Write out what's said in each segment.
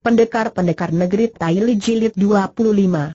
Pendekar-pendekar negeri Taili Jilid 25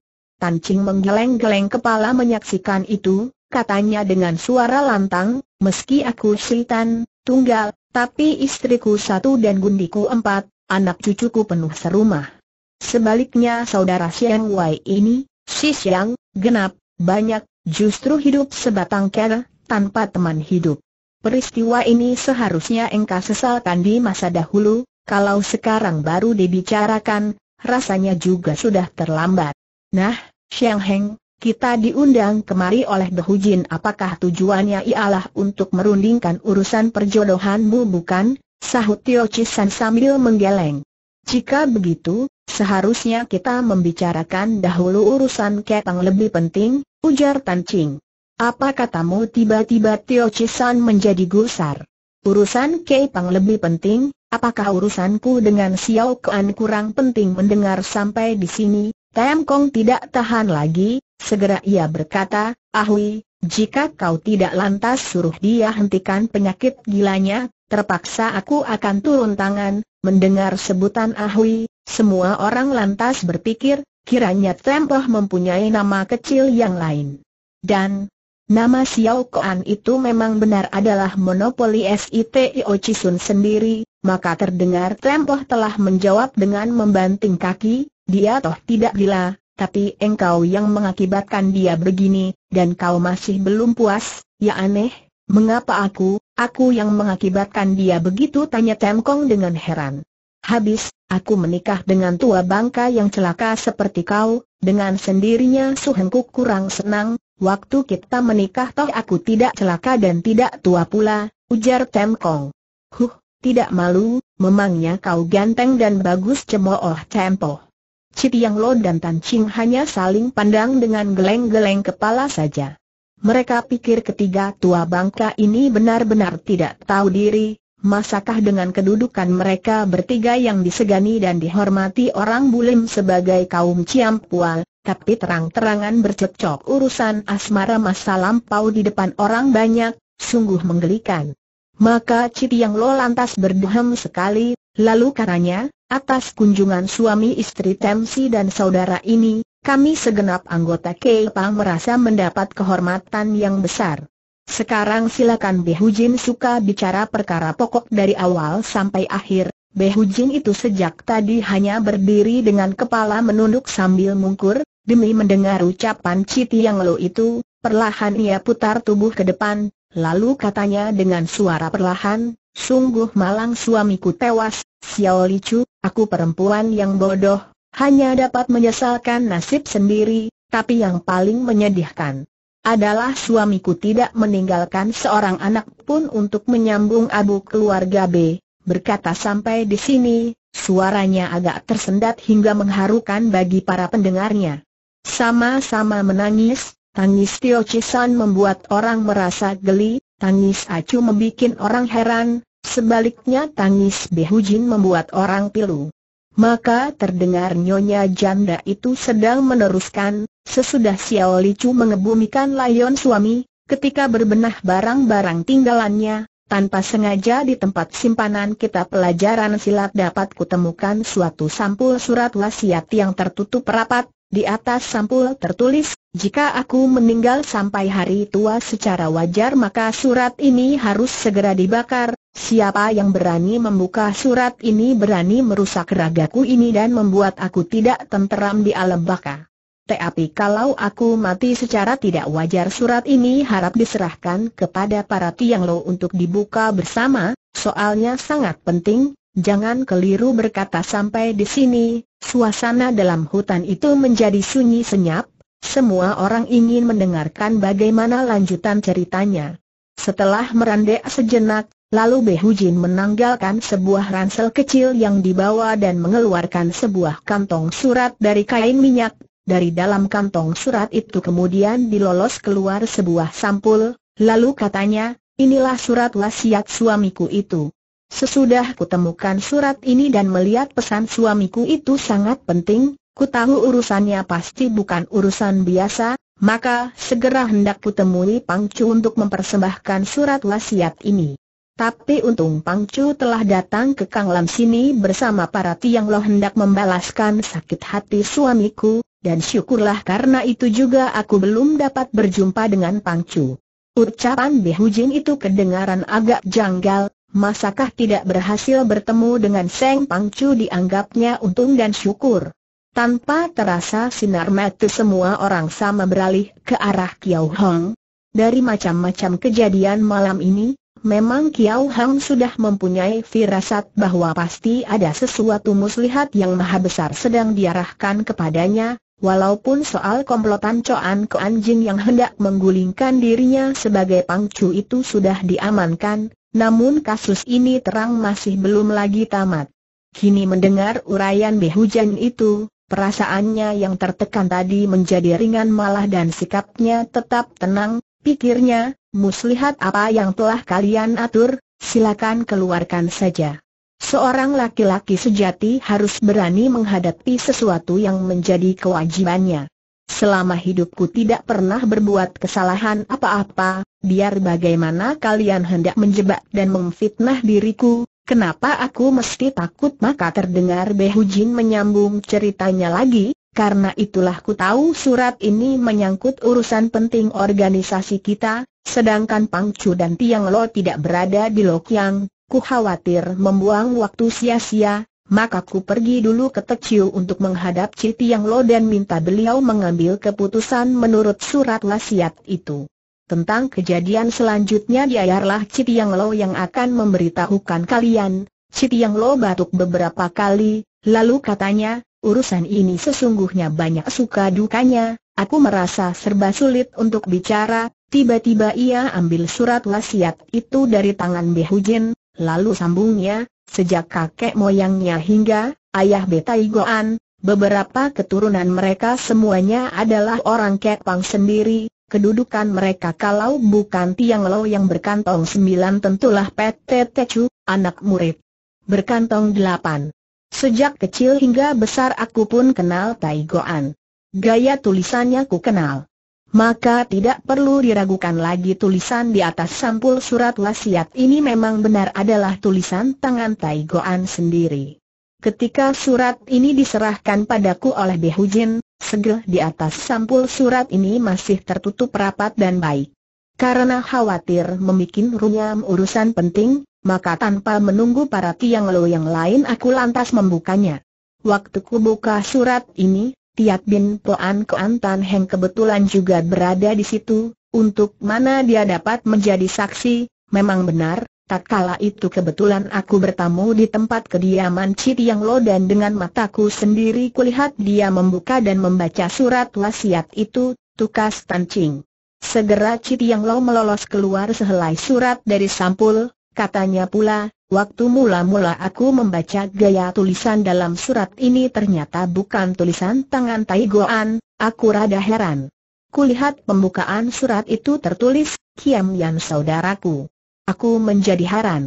Ching menggeleng-geleng kepala menyaksikan itu, katanya dengan suara lantang, meski aku sultan, tunggal, tapi istriku satu dan gundiku empat, anak cucuku penuh serumah. Sebaliknya saudara siang wai ini, si siang, genap, banyak, justru hidup sebatang kera, tanpa teman hidup. Peristiwa ini seharusnya engkau sesalkan di masa dahulu, kalau sekarang baru dibicarakan, rasanya juga sudah terlambat. Nah, Xiang Heng, kita diundang kemari oleh Hujin. apakah tujuannya ialah untuk merundingkan urusan perjodohanmu bukan? Sahut Tio Chisan sambil menggeleng. Jika begitu, seharusnya kita membicarakan dahulu urusan ketang lebih penting, ujar Tan Ching. Apa katamu tiba-tiba Tio Chisan menjadi gusar? Urusan Kepang lebih penting, apakah urusanku dengan Xiao Kuan kurang penting mendengar sampai di sini, Tam Kong tidak tahan lagi, segera ia berkata, Ahui, jika kau tidak lantas suruh dia hentikan penyakit gilanya, terpaksa aku akan turun tangan, mendengar sebutan Ahui, semua orang lantas berpikir, kiranya Poh mempunyai nama kecil yang lain. Dan, Nama Xiao Kuan itu memang benar adalah monopoli SITIO Cisun sendiri, maka terdengar Tempoh telah menjawab dengan membanting kaki, dia toh tidak gila, tapi engkau yang mengakibatkan dia begini, dan kau masih belum puas, ya aneh, mengapa aku, aku yang mengakibatkan dia begitu tanya Temkong dengan heran. Habis, aku menikah dengan tua bangka yang celaka seperti kau, dengan sendirinya suhengku kurang senang, waktu kita menikah toh aku tidak celaka dan tidak tua pula, ujar Temkong. Huh, tidak malu, memangnya kau ganteng dan bagus cemooh tempo. Citi Yang Lo dan Tan Ching hanya saling pandang dengan geleng-geleng kepala saja. Mereka pikir ketiga tua bangka ini benar-benar tidak tahu diri, masakah dengan kedudukan mereka bertiga yang disegani dan dihormati orang bulim sebagai kaum Ciampual, tapi terang-terangan bercocok urusan asmara masa lampau di depan orang banyak, sungguh menggelikan. Maka Citi yang Lo lantas berdehem sekali, lalu karanya, atas kunjungan suami istri Temsi dan saudara ini, kami segenap anggota Kepang merasa mendapat kehormatan yang besar. Sekarang silakan Behujin suka bicara perkara pokok dari awal sampai akhir. Behujin itu sejak tadi hanya berdiri dengan kepala menunduk sambil mungkur, demi mendengar ucapan Citi yang Lo itu, perlahan ia putar tubuh ke depan, Lalu katanya dengan suara perlahan, sungguh malang suamiku tewas, Xiao Li Chu, aku perempuan yang bodoh, hanya dapat menyesalkan nasib sendiri, tapi yang paling menyedihkan adalah suamiku tidak meninggalkan seorang anak pun untuk menyambung abu keluarga B. Berkata sampai di sini, suaranya agak tersendat hingga mengharukan bagi para pendengarnya. Sama-sama menangis, Tangis Tio Chisan membuat orang merasa geli, tangis Acu membuat orang heran, sebaliknya tangis Behujin membuat orang pilu. Maka terdengar nyonya janda itu sedang meneruskan, sesudah Xiao Li Chu mengebumikan layon suami, ketika berbenah barang-barang tinggalannya, tanpa sengaja di tempat simpanan kita pelajaran silat dapat kutemukan suatu sampul surat wasiat yang tertutup rapat, di atas sampul tertulis, jika aku meninggal sampai hari tua secara wajar maka surat ini harus segera dibakar, siapa yang berani membuka surat ini berani merusak ragaku ini dan membuat aku tidak tenteram di alam baka. Tapi kalau aku mati secara tidak wajar surat ini harap diserahkan kepada para tiang lo untuk dibuka bersama, soalnya sangat penting, jangan keliru berkata sampai di sini, suasana dalam hutan itu menjadi sunyi senyap, semua orang ingin mendengarkan bagaimana lanjutan ceritanya. Setelah merandai sejenak, lalu Behujin menanggalkan sebuah ransel kecil yang dibawa dan mengeluarkan sebuah kantong surat dari kain minyak. Dari dalam kantong surat itu kemudian dilolos keluar sebuah sampul, lalu katanya, inilah surat wasiat suamiku itu. Sesudah kutemukan surat ini dan melihat pesan suamiku itu sangat penting, Ku tahu urusannya pasti bukan urusan biasa, maka segera hendak ku temui Pangcu untuk mempersembahkan surat wasiat ini. Tapi untung Pangcu telah datang ke Kang Lam sini bersama para tiang lo hendak membalaskan sakit hati suamiku, dan syukurlah karena itu juga aku belum dapat berjumpa dengan Pangcu. Ucapan Hujin itu kedengaran agak janggal, masakah tidak berhasil bertemu dengan Seng Pangcu dianggapnya untung dan syukur. Tanpa terasa sinar mata semua orang sama beralih ke arah Kiao Hong. Dari macam-macam kejadian malam ini, memang Kiao Hong sudah mempunyai firasat bahwa pasti ada sesuatu muslihat yang maha besar sedang diarahkan kepadanya, walaupun soal komplotan Coan ke anjing yang hendak menggulingkan dirinya sebagai pangcu itu sudah diamankan, namun kasus ini terang masih belum lagi tamat. Kini mendengar uraian Behujan itu, Perasaannya yang tertekan tadi menjadi ringan malah dan sikapnya tetap tenang, pikirnya, muslihat apa yang telah kalian atur, silakan keluarkan saja. Seorang laki-laki sejati harus berani menghadapi sesuatu yang menjadi kewajibannya. Selama hidupku tidak pernah berbuat kesalahan apa-apa, biar bagaimana kalian hendak menjebak dan memfitnah diriku, Kenapa aku mesti takut maka terdengar Behu Jin menyambung ceritanya lagi, karena itulah ku tahu surat ini menyangkut urusan penting organisasi kita, sedangkan Pang Chu dan Tiang Lo tidak berada di Lokyang, ku khawatir membuang waktu sia-sia, maka ku pergi dulu ke Chiu untuk menghadap Citiang Tiang Lo dan minta beliau mengambil keputusan menurut surat wasiat itu. Tentang kejadian selanjutnya biarlah Citi Yang Lo yang akan memberitahukan kalian. Citi Yang Lo batuk beberapa kali, lalu katanya, urusan ini sesungguhnya banyak suka dukanya, aku merasa serba sulit untuk bicara. Tiba-tiba ia ambil surat wasiat itu dari tangan Behujin, lalu sambungnya, sejak kakek moyangnya hingga ayah Betaigoan, beberapa keturunan mereka semuanya adalah orang Kepang sendiri, Kedudukan mereka kalau bukan Tiang Lo yang berkantong sembilan tentulah PT Tecu, anak murid. Berkantong delapan. Sejak kecil hingga besar aku pun kenal Tai Goan. Gaya tulisannya ku kenal. Maka tidak perlu diragukan lagi tulisan di atas sampul surat wasiat ini memang benar adalah tulisan tangan Tai Goan sendiri. Ketika surat ini diserahkan padaku oleh Behujin, segel di atas sampul surat ini masih tertutup rapat dan baik. Karena khawatir membuat runyam urusan penting, maka tanpa menunggu para tiang lo yang lain aku lantas membukanya. Waktu ku buka surat ini, Tiat Bin Poan Koan Tan Heng kebetulan juga berada di situ, untuk mana dia dapat menjadi saksi, memang benar, Tak kala itu kebetulan aku bertamu di tempat kediaman Cit Yang Lo dan dengan mataku sendiri kulihat dia membuka dan membaca surat wasiat itu, tukas Tan Ching. Segera Cit Yang Lo melolos keluar sehelai surat dari sampul, katanya pula, waktu mula-mula aku membaca gaya tulisan dalam surat ini ternyata bukan tulisan tangan Tai Goan, aku rada heran. Kulihat pembukaan surat itu tertulis, Kiam Yan saudaraku. Aku menjadi haran.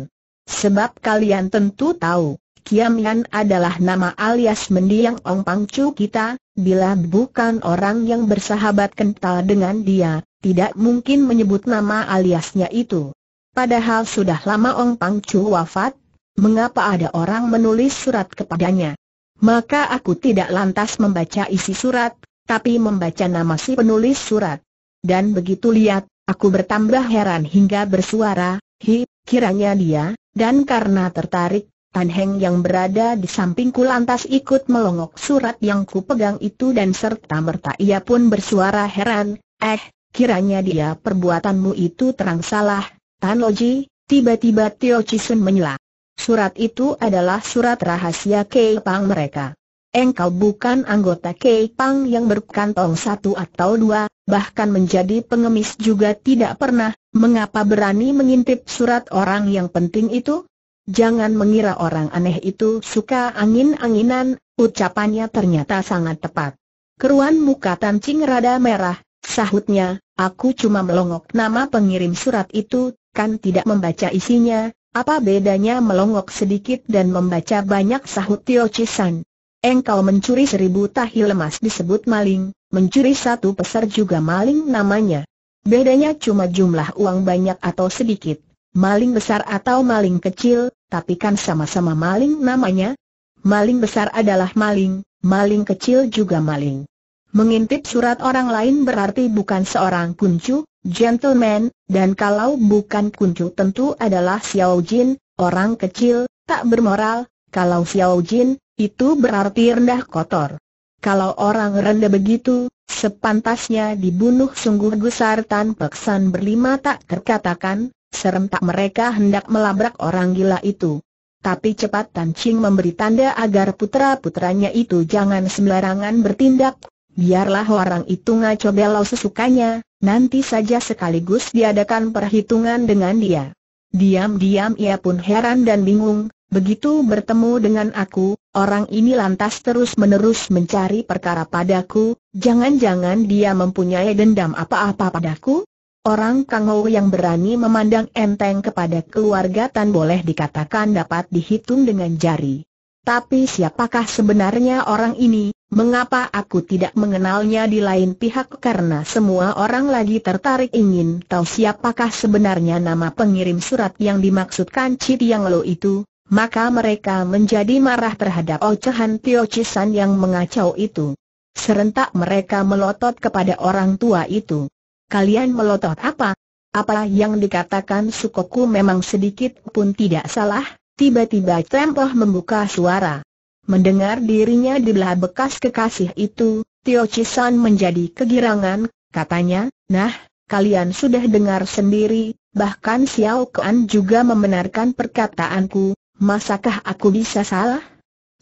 Sebab kalian tentu tahu, Kiam Yan adalah nama alias mendiang Ong Pang Chu kita, bila bukan orang yang bersahabat kental dengan dia, tidak mungkin menyebut nama aliasnya itu. Padahal sudah lama Ong Pang Chu wafat, mengapa ada orang menulis surat kepadanya? Maka aku tidak lantas membaca isi surat, tapi membaca nama si penulis surat. Dan begitu lihat, aku bertambah heran hingga bersuara, Hi, kiranya dia, dan karena tertarik, Tan Heng yang berada di sampingku lantas ikut melongok surat yang kupegang itu dan serta-merta ia pun bersuara heran, eh, kiranya dia perbuatanmu itu terang salah, Tan Loji, tiba-tiba Tio Sun menyela. Surat itu adalah surat rahasia kepang mereka engkau bukan anggota Kepang yang berkantong satu atau dua, bahkan menjadi pengemis juga tidak pernah, mengapa berani mengintip surat orang yang penting itu? Jangan mengira orang aneh itu suka angin-anginan, ucapannya ternyata sangat tepat. Keruan muka Tancing rada merah, sahutnya, aku cuma melongok nama pengirim surat itu, kan tidak membaca isinya, apa bedanya melongok sedikit dan membaca banyak sahut Tio Chisan. Engkau mencuri seribu tahi lemas disebut maling, mencuri satu peser juga maling namanya. Bedanya cuma jumlah uang banyak atau sedikit, maling besar atau maling kecil, tapi kan sama-sama maling namanya. Maling besar adalah maling, maling kecil juga maling. Mengintip surat orang lain berarti bukan seorang kuncu, gentleman, dan kalau bukan kuncu tentu adalah Xiao Jin, orang kecil, tak bermoral, kalau Xiao Jin, itu berarti rendah kotor. Kalau orang rendah begitu, sepantasnya dibunuh sungguh gusar tanpa kesan berlima tak terkatakan, serentak mereka hendak melabrak orang gila itu. Tapi cepat Tan Ching memberi tanda agar putra-putranya itu jangan sembarangan bertindak, biarlah orang itu ngaco belau sesukanya, nanti saja sekaligus diadakan perhitungan dengan dia. Diam-diam ia pun heran dan bingung, Begitu bertemu dengan aku, orang ini lantas terus-menerus mencari perkara padaku, jangan-jangan dia mempunyai dendam apa-apa padaku? Orang Kang Kangou yang berani memandang enteng kepada keluarga Tan boleh dikatakan dapat dihitung dengan jari. Tapi siapakah sebenarnya orang ini? Mengapa aku tidak mengenalnya di lain pihak karena semua orang lagi tertarik ingin tahu siapakah sebenarnya nama pengirim surat yang dimaksudkan Citi Yang Lo itu? maka mereka menjadi marah terhadap ocehan Tio Chisan yang mengacau itu. Serentak mereka melotot kepada orang tua itu. Kalian melotot apa? Apa yang dikatakan Sukoku memang sedikit pun tidak salah, tiba-tiba Tempoh membuka suara. Mendengar dirinya dibelah bekas kekasih itu, Tio Chisan menjadi kegirangan, katanya, nah, kalian sudah dengar sendiri, bahkan Xiao Kuan juga membenarkan perkataanku, Masakah aku bisa salah?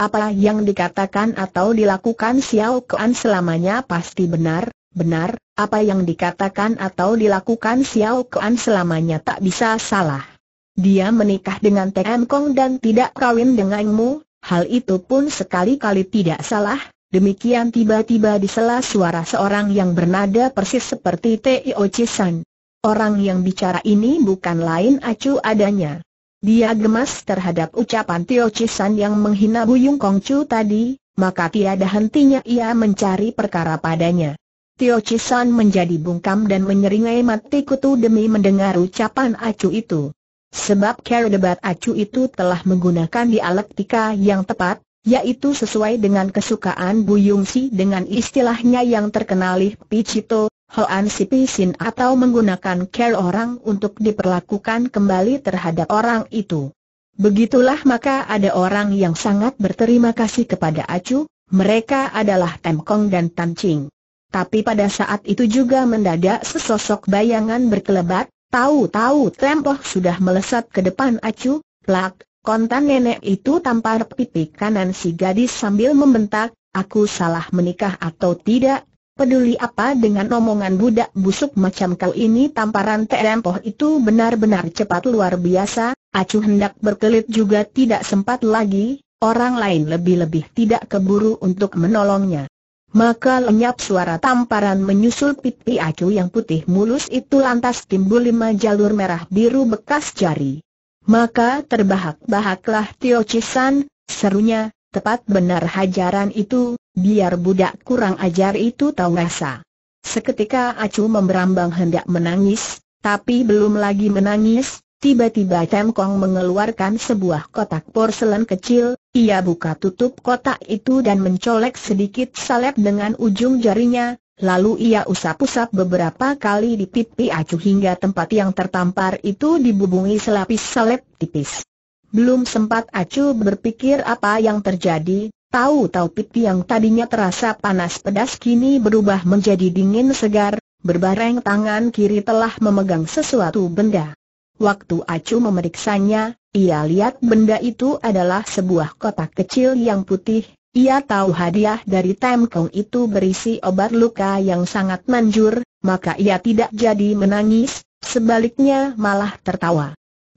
Apa yang dikatakan atau dilakukan Xiao Kuan selamanya pasti benar, benar, apa yang dikatakan atau dilakukan Xiao Kuan selamanya tak bisa salah. Dia menikah dengan Tem Kong dan tidak kawin denganmu, hal itu pun sekali-kali tidak salah, demikian tiba-tiba disela suara seorang yang bernada persis seperti Tio Chisan. Orang yang bicara ini bukan lain acu adanya. Dia gemas terhadap ucapan Tio Chisan yang menghina Buyung Kongcu tadi, maka tiada hentinya ia mencari perkara padanya. Tio Chisan menjadi bungkam dan menyeringai mati kutu demi mendengar ucapan acu itu. Sebab cara debat acu itu telah menggunakan dialektika yang tepat, yaitu sesuai dengan kesukaan Bu Si dengan istilahnya yang terkenal Lih Hoan Sipisin atau menggunakan care orang untuk diperlakukan kembali terhadap orang itu. Begitulah maka ada orang yang sangat berterima kasih kepada Acu, mereka adalah Tem Kong dan Tan Ching. Tapi pada saat itu juga mendadak sesosok bayangan berkelebat, tahu-tahu tempoh sudah melesat ke depan Acu, plak, kontan nenek itu tampar pipi kanan si gadis sambil membentak, aku salah menikah atau tidak, Peduli apa dengan omongan budak busuk macam kau ini tamparan terempoh itu benar-benar cepat luar biasa, acuh hendak berkelit juga tidak sempat lagi, orang lain lebih-lebih tidak keburu untuk menolongnya. Maka lenyap suara tamparan menyusul pipi acu yang putih mulus itu lantas timbul lima jalur merah biru bekas jari. Maka terbahak-bahaklah Tio Cisan, serunya, tepat benar hajaran itu, biar budak kurang ajar itu tahu rasa. Seketika Acu memberambang hendak menangis, tapi belum lagi menangis, tiba-tiba Kong mengeluarkan sebuah kotak porselen kecil, ia buka tutup kotak itu dan mencolek sedikit salep dengan ujung jarinya, Lalu ia usap-usap beberapa kali di pipi Acu hingga tempat yang tertampar itu dibubungi selapis salep tipis. Belum sempat Acu berpikir apa yang terjadi, Tahu-tahu pipi yang tadinya terasa panas pedas kini berubah menjadi dingin segar, berbareng tangan kiri telah memegang sesuatu benda. Waktu Acu memeriksanya, ia lihat benda itu adalah sebuah kotak kecil yang putih, ia tahu hadiah dari Temkong itu berisi obat luka yang sangat manjur, maka ia tidak jadi menangis, sebaliknya malah tertawa.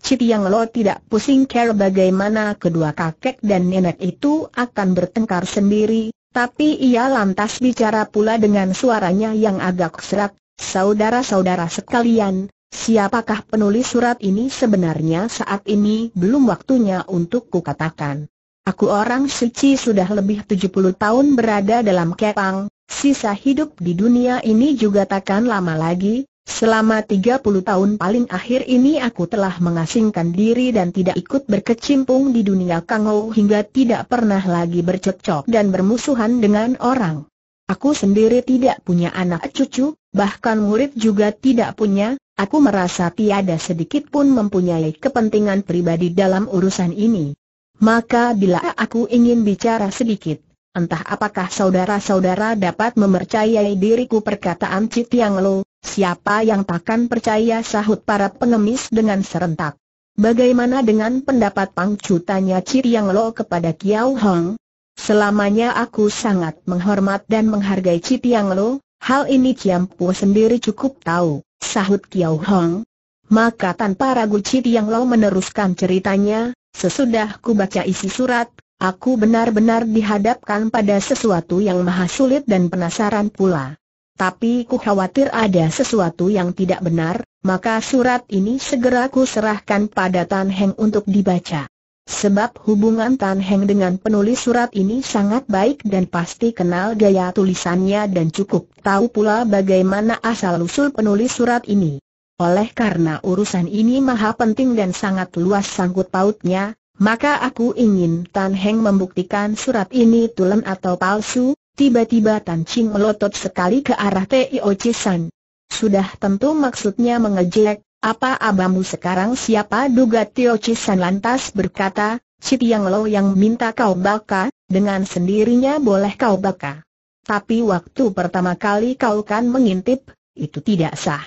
Yang Lo tidak pusing care bagaimana kedua kakek dan nenek itu akan bertengkar sendiri, tapi ia lantas bicara pula dengan suaranya yang agak serak, saudara-saudara sekalian, siapakah penulis surat ini sebenarnya saat ini belum waktunya untuk kukatakan. Aku orang suci sudah lebih 70 tahun berada dalam kepang, sisa hidup di dunia ini juga takkan lama lagi, Selama 30 tahun paling akhir ini aku telah mengasingkan diri dan tidak ikut berkecimpung di dunia kango hingga tidak pernah lagi bercocok dan bermusuhan dengan orang. Aku sendiri tidak punya anak cucu, bahkan murid juga tidak punya, aku merasa tiada sedikit pun mempunyai kepentingan pribadi dalam urusan ini. Maka bila aku ingin bicara sedikit, entah apakah saudara-saudara dapat mempercayai diriku perkataan Cit Yang Lo, siapa yang takkan percaya sahut para pengemis dengan serentak. Bagaimana dengan pendapat Pang Chu Cit Yang Lo kepada Kiao Hong? Selamanya aku sangat menghormat dan menghargai Cit Yang Lo, hal ini Ciam Pu sendiri cukup tahu, sahut Kiao Hong. Maka tanpa ragu Cit Yang Lo meneruskan ceritanya, sesudah ku baca isi surat, Aku benar-benar dihadapkan pada sesuatu yang maha sulit dan penasaran pula. Tapi ku khawatir ada sesuatu yang tidak benar, maka surat ini segera ku serahkan pada Tan Heng untuk dibaca. Sebab hubungan Tan Heng dengan penulis surat ini sangat baik dan pasti kenal gaya tulisannya dan cukup tahu pula bagaimana asal-usul penulis surat ini. Oleh karena urusan ini maha penting dan sangat luas sangkut pautnya, maka aku ingin Tan Heng membuktikan surat ini tulen atau palsu, tiba-tiba Tan Ching melotot sekali ke arah Tio San. Sudah tentu maksudnya mengejek, apa abamu sekarang siapa duga Tio San lantas berkata, Cip yang Lo yang minta kau baka, dengan sendirinya boleh kau baka. Tapi waktu pertama kali kau kan mengintip, itu tidak sah.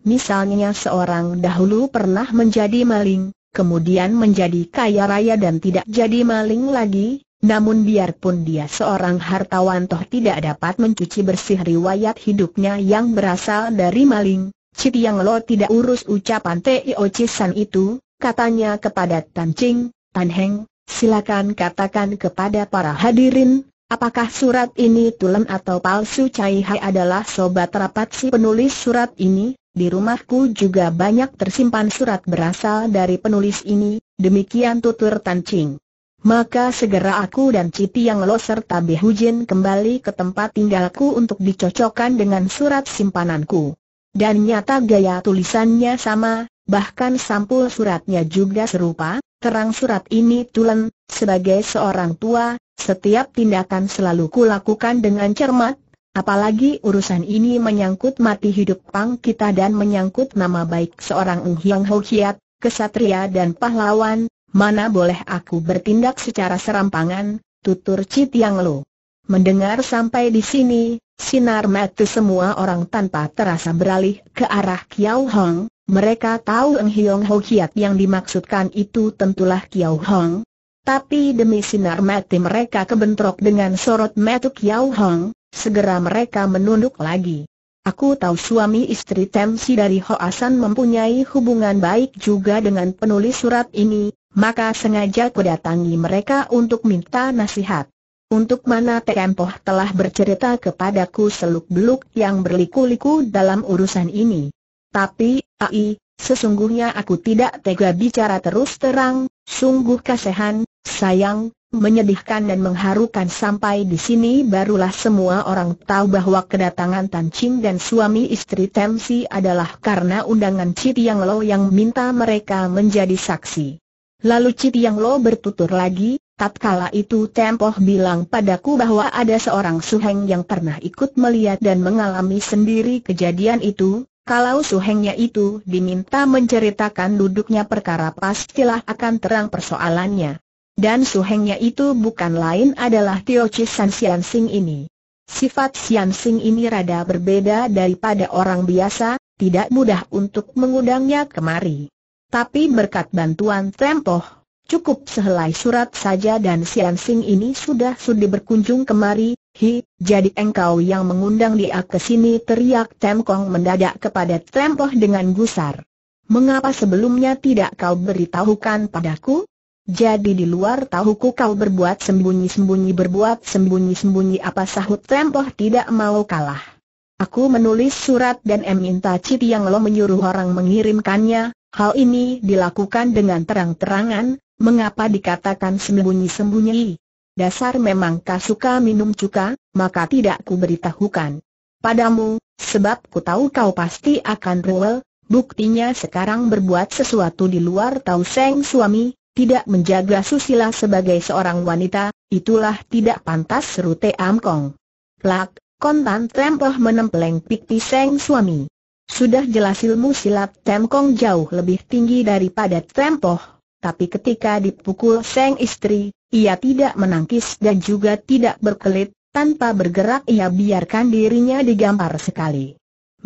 Misalnya seorang dahulu pernah menjadi maling, kemudian menjadi kaya raya dan tidak jadi maling lagi, namun biarpun dia seorang hartawan toh tidak dapat mencuci bersih riwayat hidupnya yang berasal dari maling. Citi Yang Lo tidak urus ucapan Tio San itu, katanya kepada Tan Ching, Tan Heng, silakan katakan kepada para hadirin, apakah surat ini tulen atau palsu Cai Hai adalah sobat rapat si penulis surat ini? Di rumahku juga banyak tersimpan surat berasal dari penulis ini, demikian tutur Tan Ching. Maka segera aku dan Citi yang lo serta Behujin kembali ke tempat tinggalku untuk dicocokkan dengan surat simpananku. Dan nyata gaya tulisannya sama, bahkan sampul suratnya juga serupa, terang surat ini tulen, sebagai seorang tua, setiap tindakan selalu kulakukan dengan cermat, Apalagi urusan ini menyangkut mati hidup pang kita dan menyangkut nama baik seorang Ung Hiang Ho Kiat, kesatria dan pahlawan, mana boleh aku bertindak secara serampangan, tutur Cit Yang Lo. Mendengar sampai di sini, sinar mati semua orang tanpa terasa beralih ke arah Kiao Hong, mereka tahu Eng Hiong Ho Kiat yang dimaksudkan itu tentulah Kiao Hong. Tapi demi sinar mati mereka kebentrok dengan sorot mati Kiao Hong, Segera mereka menunduk lagi. Aku tahu suami istri Temsi dari Hoasan mempunyai hubungan baik juga dengan penulis surat ini, maka sengaja kudatangi mereka untuk minta nasihat. Untuk mana Tempoh telah bercerita kepadaku seluk-beluk yang berliku-liku dalam urusan ini. Tapi, Ai, sesungguhnya aku tidak tega bicara terus terang, sungguh kasihan, sayang, Menyedihkan dan mengharukan sampai di sini barulah semua orang tahu bahwa kedatangan Tan Ching dan suami istri Tem Si adalah karena undangan Cit Yang Lo yang minta mereka menjadi saksi. Lalu Cit Yang Lo bertutur lagi, tatkala itu Tempoh bilang padaku bahwa ada seorang suheng yang pernah ikut melihat dan mengalami sendiri kejadian itu, kalau suhengnya itu diminta menceritakan duduknya perkara pastilah akan terang persoalannya. Dan suhengnya itu bukan lain adalah Tio Chi San Sian Sing ini. Sifat Sian Sing ini rada berbeda daripada orang biasa, tidak mudah untuk mengundangnya kemari. Tapi berkat bantuan tempoh, cukup sehelai surat saja dan Sian Sing ini sudah sudi berkunjung kemari, Hi, jadi engkau yang mengundang dia ke sini teriak Tempong mendadak kepada Tempoh dengan gusar. Mengapa sebelumnya tidak kau beritahukan padaku? Jadi di luar tahuku kau berbuat sembunyi-sembunyi berbuat sembunyi-sembunyi apa sahut tempoh tidak mau kalah. Aku menulis surat dan minta Citi yang lo menyuruh orang mengirimkannya, hal ini dilakukan dengan terang-terangan, mengapa dikatakan sembunyi-sembunyi? Dasar memang kau suka minum cuka, maka tidak ku beritahukan. Padamu, sebab ku tahu kau pasti akan ruwel, buktinya sekarang berbuat sesuatu di luar tahu seng suami, tidak menjaga Susila sebagai seorang wanita, itulah tidak pantas seru Team Kong. Lak, kontan tempoh menempeleng pikti seng suami. Sudah jelas ilmu silat Tem Kong jauh lebih tinggi daripada tempoh, tapi ketika dipukul seng istri, ia tidak menangkis dan juga tidak berkelit, tanpa bergerak ia biarkan dirinya digampar sekali.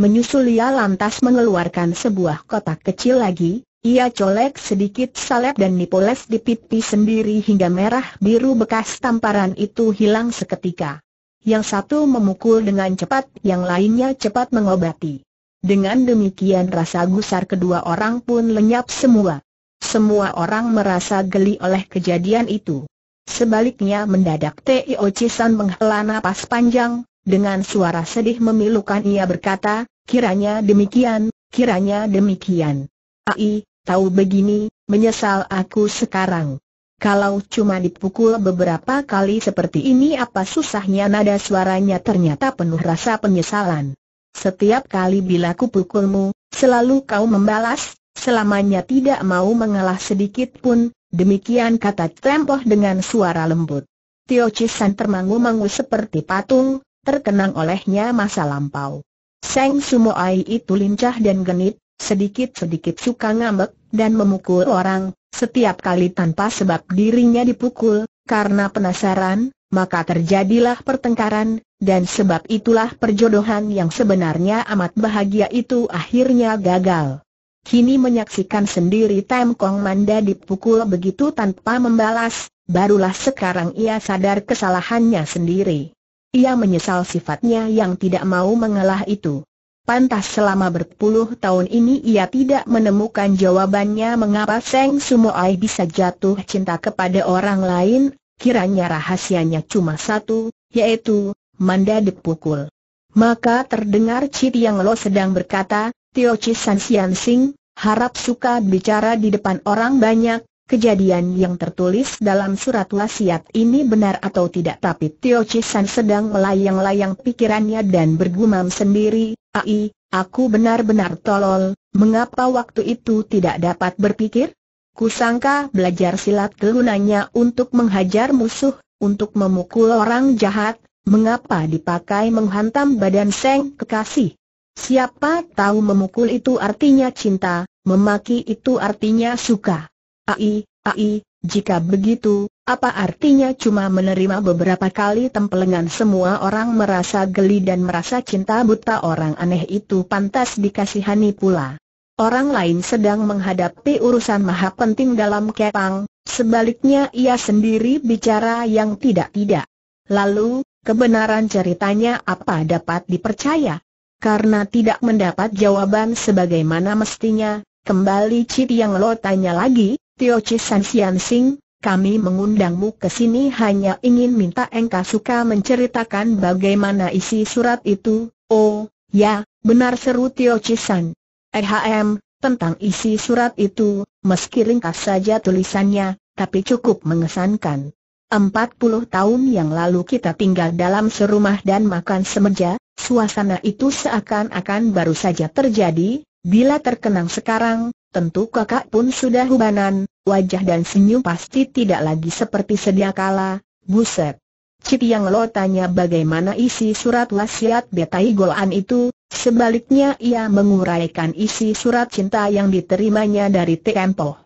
Menyusul ia lantas mengeluarkan sebuah kotak kecil lagi, ia colek sedikit salep dan dipoles di pipi sendiri hingga merah biru bekas tamparan itu hilang seketika. Yang satu memukul dengan cepat, yang lainnya cepat mengobati. Dengan demikian rasa gusar kedua orang pun lenyap semua. Semua orang merasa geli oleh kejadian itu. Sebaliknya mendadak Tio Cisan menghela napas panjang, dengan suara sedih memilukan ia berkata, kiranya demikian, kiranya demikian. Ai, Tahu begini, menyesal aku sekarang. Kalau cuma dipukul beberapa kali seperti ini apa susahnya nada suaranya ternyata penuh rasa penyesalan. Setiap kali bila kupukulmu, selalu kau membalas, selamanya tidak mau mengalah sedikit pun, demikian kata Tempoh dengan suara lembut. Tio Chisan termangu-mangu seperti patung, terkenang olehnya masa lampau. Seng Sumoai itu lincah dan genit, sedikit-sedikit suka ngambek, dan memukul orang, setiap kali tanpa sebab dirinya dipukul, karena penasaran, maka terjadilah pertengkaran, dan sebab itulah perjodohan yang sebenarnya amat bahagia itu akhirnya gagal. Kini menyaksikan sendiri Tem Kong Manda dipukul begitu tanpa membalas, barulah sekarang ia sadar kesalahannya sendiri. Ia menyesal sifatnya yang tidak mau mengalah itu. Pantas selama berpuluh tahun ini ia tidak menemukan jawabannya mengapa Seng Sumoai bisa jatuh cinta kepada orang lain, kiranya rahasianya cuma satu, yaitu, Manda dipukul. Maka terdengar Cit Yang Lo sedang berkata, Tio Chi San Sian Sing, harap suka bicara di depan orang banyak, Kejadian yang tertulis dalam surat wasiat ini benar atau tidak tapi Tio San sedang melayang-layang pikirannya dan bergumam sendiri, Ai, aku benar-benar tolol, mengapa waktu itu tidak dapat berpikir? Kusangka belajar silat kegunanya untuk menghajar musuh, untuk memukul orang jahat, mengapa dipakai menghantam badan seng kekasih? Siapa tahu memukul itu artinya cinta, memaki itu artinya suka. Ai, ai, jika begitu, apa artinya cuma menerima beberapa kali tempelengan semua orang merasa geli dan merasa cinta buta orang aneh itu pantas dikasihani pula. Orang lain sedang menghadapi urusan maha penting dalam kepang, sebaliknya ia sendiri bicara yang tidak-tidak. Lalu, kebenaran ceritanya apa dapat dipercaya? Karena tidak mendapat jawaban sebagaimana mestinya, kembali Citi yang lo tanya lagi, Tio Chi San Sian Sing, kami mengundangmu ke sini hanya ingin minta engkau suka menceritakan bagaimana isi surat itu. Oh, ya, benar seru Tio Cisan. EHM, tentang isi surat itu, meski ringkas saja tulisannya, tapi cukup mengesankan. 40 tahun yang lalu kita tinggal dalam serumah dan makan semeja, suasana itu seakan-akan baru saja terjadi, Bila terkenang sekarang, tentu kakak pun sudah hubanan, wajah dan senyum pasti tidak lagi seperti sedia kala, buset. Cip yang lo tanya bagaimana isi surat wasiat Betai Golan itu, sebaliknya ia menguraikan isi surat cinta yang diterimanya dari Tempo.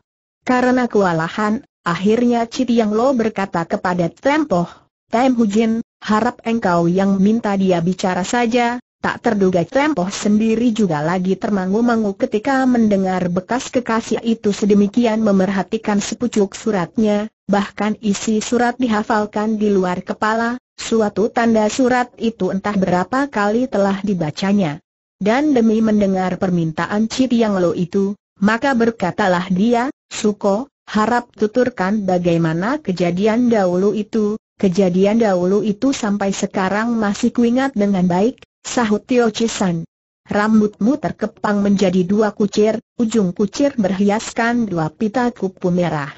Karena kewalahan, akhirnya Cip yang lo berkata kepada Tempo, Tem Hujin, harap engkau yang minta dia bicara saja, Tak terduga Tempoh sendiri juga lagi termangu-mangu ketika mendengar bekas kekasih itu sedemikian memerhatikan sepucuk suratnya, bahkan isi surat dihafalkan di luar kepala, suatu tanda surat itu entah berapa kali telah dibacanya. Dan demi mendengar permintaan Cip Yang Lo itu, maka berkatalah dia, Suko, harap tuturkan bagaimana kejadian dahulu itu, Kejadian dahulu itu sampai sekarang masih kuingat dengan baik, sahut Tio Chisan. Rambutmu terkepang menjadi dua kucir, ujung kucir berhiaskan dua pita kupu merah.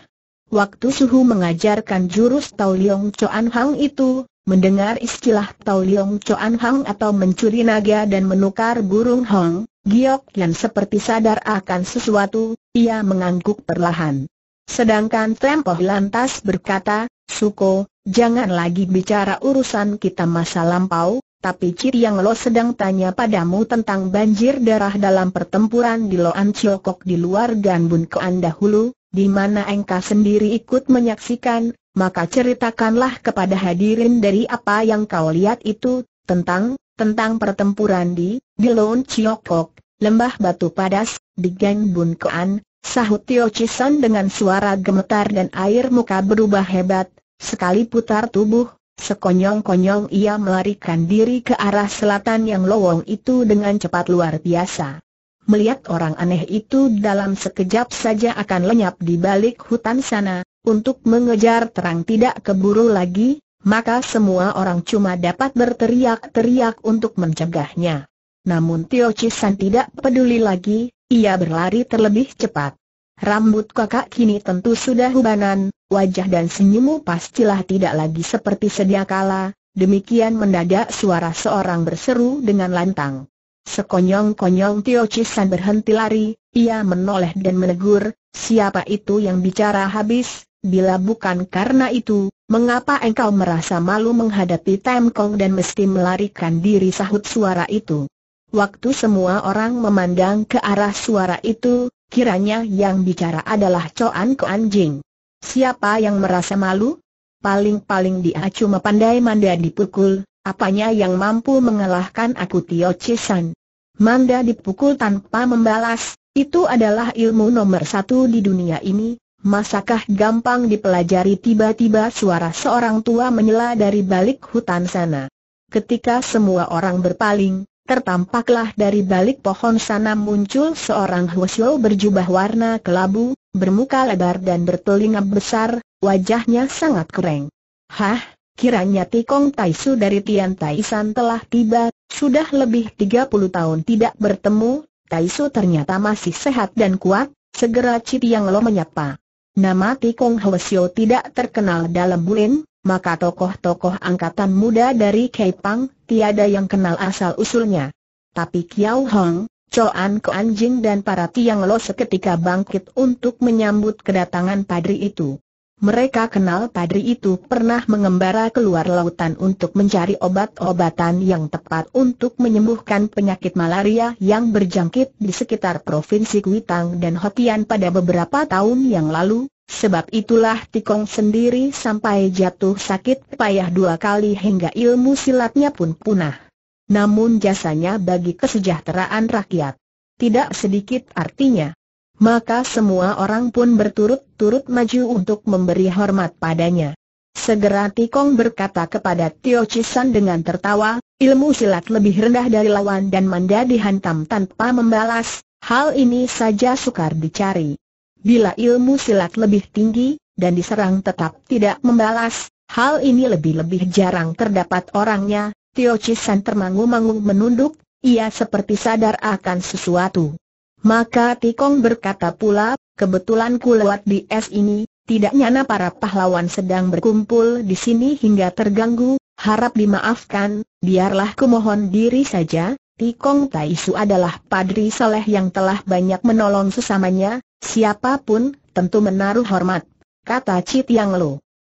Waktu Suhu mengajarkan jurus Tao Liong Choan Hang itu, mendengar istilah Tao Liong Choan Hang atau mencuri naga dan menukar burung hong, Giok yang seperti sadar akan sesuatu, ia mengangguk perlahan. Sedangkan Tempoh lantas berkata, Suko, jangan lagi bicara urusan kita masa lampau, tapi ciri yang lo sedang tanya padamu tentang banjir darah dalam pertempuran di Loan Ciokok di luar Ganbun Koan dahulu, di mana engka sendiri ikut menyaksikan, maka ceritakanlah kepada hadirin dari apa yang kau lihat itu, tentang, tentang pertempuran di, di Loan Ciokok, Lembah Batu Padas, di Ganbun Koan, sahut Tio Chisan dengan suara gemetar dan air muka berubah hebat, Sekali putar tubuh, sekonyong-konyong ia melarikan diri ke arah selatan yang lowong itu dengan cepat luar biasa. Melihat orang aneh itu dalam sekejap saja akan lenyap di balik hutan sana, untuk mengejar terang tidak keburu lagi, maka semua orang cuma dapat berteriak-teriak untuk mencegahnya. Namun Tio Chisan tidak peduli lagi, ia berlari terlebih cepat. Rambut kakak kini tentu sudah hubanan, wajah dan senyummu pastilah tidak lagi seperti sedia kala, demikian mendadak suara seorang berseru dengan lantang. Sekonyong-konyong Tio Chisan berhenti lari, ia menoleh dan menegur, siapa itu yang bicara habis, bila bukan karena itu, mengapa engkau merasa malu menghadapi Tam Kong dan mesti melarikan diri sahut suara itu? Waktu semua orang memandang ke arah suara itu, Kiranya yang bicara adalah Coan ke Anjing. Siapa yang merasa malu? Paling-paling dia cuma pandai manda dipukul, apanya yang mampu mengalahkan aku Tio Chesan. Manda dipukul tanpa membalas, itu adalah ilmu nomor satu di dunia ini, Masakah gampang dipelajari tiba-tiba suara seorang tua menyela dari balik hutan sana. Ketika semua orang berpaling, tertampaklah dari balik pohon sana muncul seorang Huosyo berjubah warna kelabu, bermuka lebar dan bertelinga besar, wajahnya sangat kering. Hah, kiranya Tikong Taisu dari Tian Taisan telah tiba, sudah lebih 30 tahun tidak bertemu, Taisu ternyata masih sehat dan kuat, segera Cit Yang Lo menyapa. Nama Tikong Huosyo tidak terkenal dalam Bulin, maka tokoh-tokoh angkatan muda dari Kaipang, tiada yang kenal asal-usulnya. Tapi Kiao Hong, Choan anjing dan para Tiang Lo seketika bangkit untuk menyambut kedatangan padri itu. Mereka kenal padri itu pernah mengembara keluar lautan untuk mencari obat-obatan yang tepat untuk menyembuhkan penyakit malaria yang berjangkit di sekitar Provinsi Kuitang dan Hokian pada beberapa tahun yang lalu, Sebab itulah Tikong sendiri sampai jatuh sakit payah dua kali hingga ilmu silatnya pun punah. Namun jasanya bagi kesejahteraan rakyat. Tidak sedikit artinya. Maka semua orang pun berturut-turut maju untuk memberi hormat padanya. Segera Tikong berkata kepada Tio Chisan dengan tertawa, ilmu silat lebih rendah dari lawan dan manda dihantam tanpa membalas, hal ini saja sukar dicari. Bila ilmu silat lebih tinggi, dan diserang tetap tidak membalas, hal ini lebih-lebih jarang terdapat orangnya, Tio Chisan termangu-mangu menunduk, ia seperti sadar akan sesuatu. Maka Tikong berkata pula, kebetulan ku lewat di es ini, tidak nyana para pahlawan sedang berkumpul di sini hingga terganggu, harap dimaafkan, biarlah ku mohon diri saja, Tikong Taisu adalah padri saleh yang telah banyak menolong sesamanya, siapapun, tentu menaruh hormat, kata Cit Yang Lo.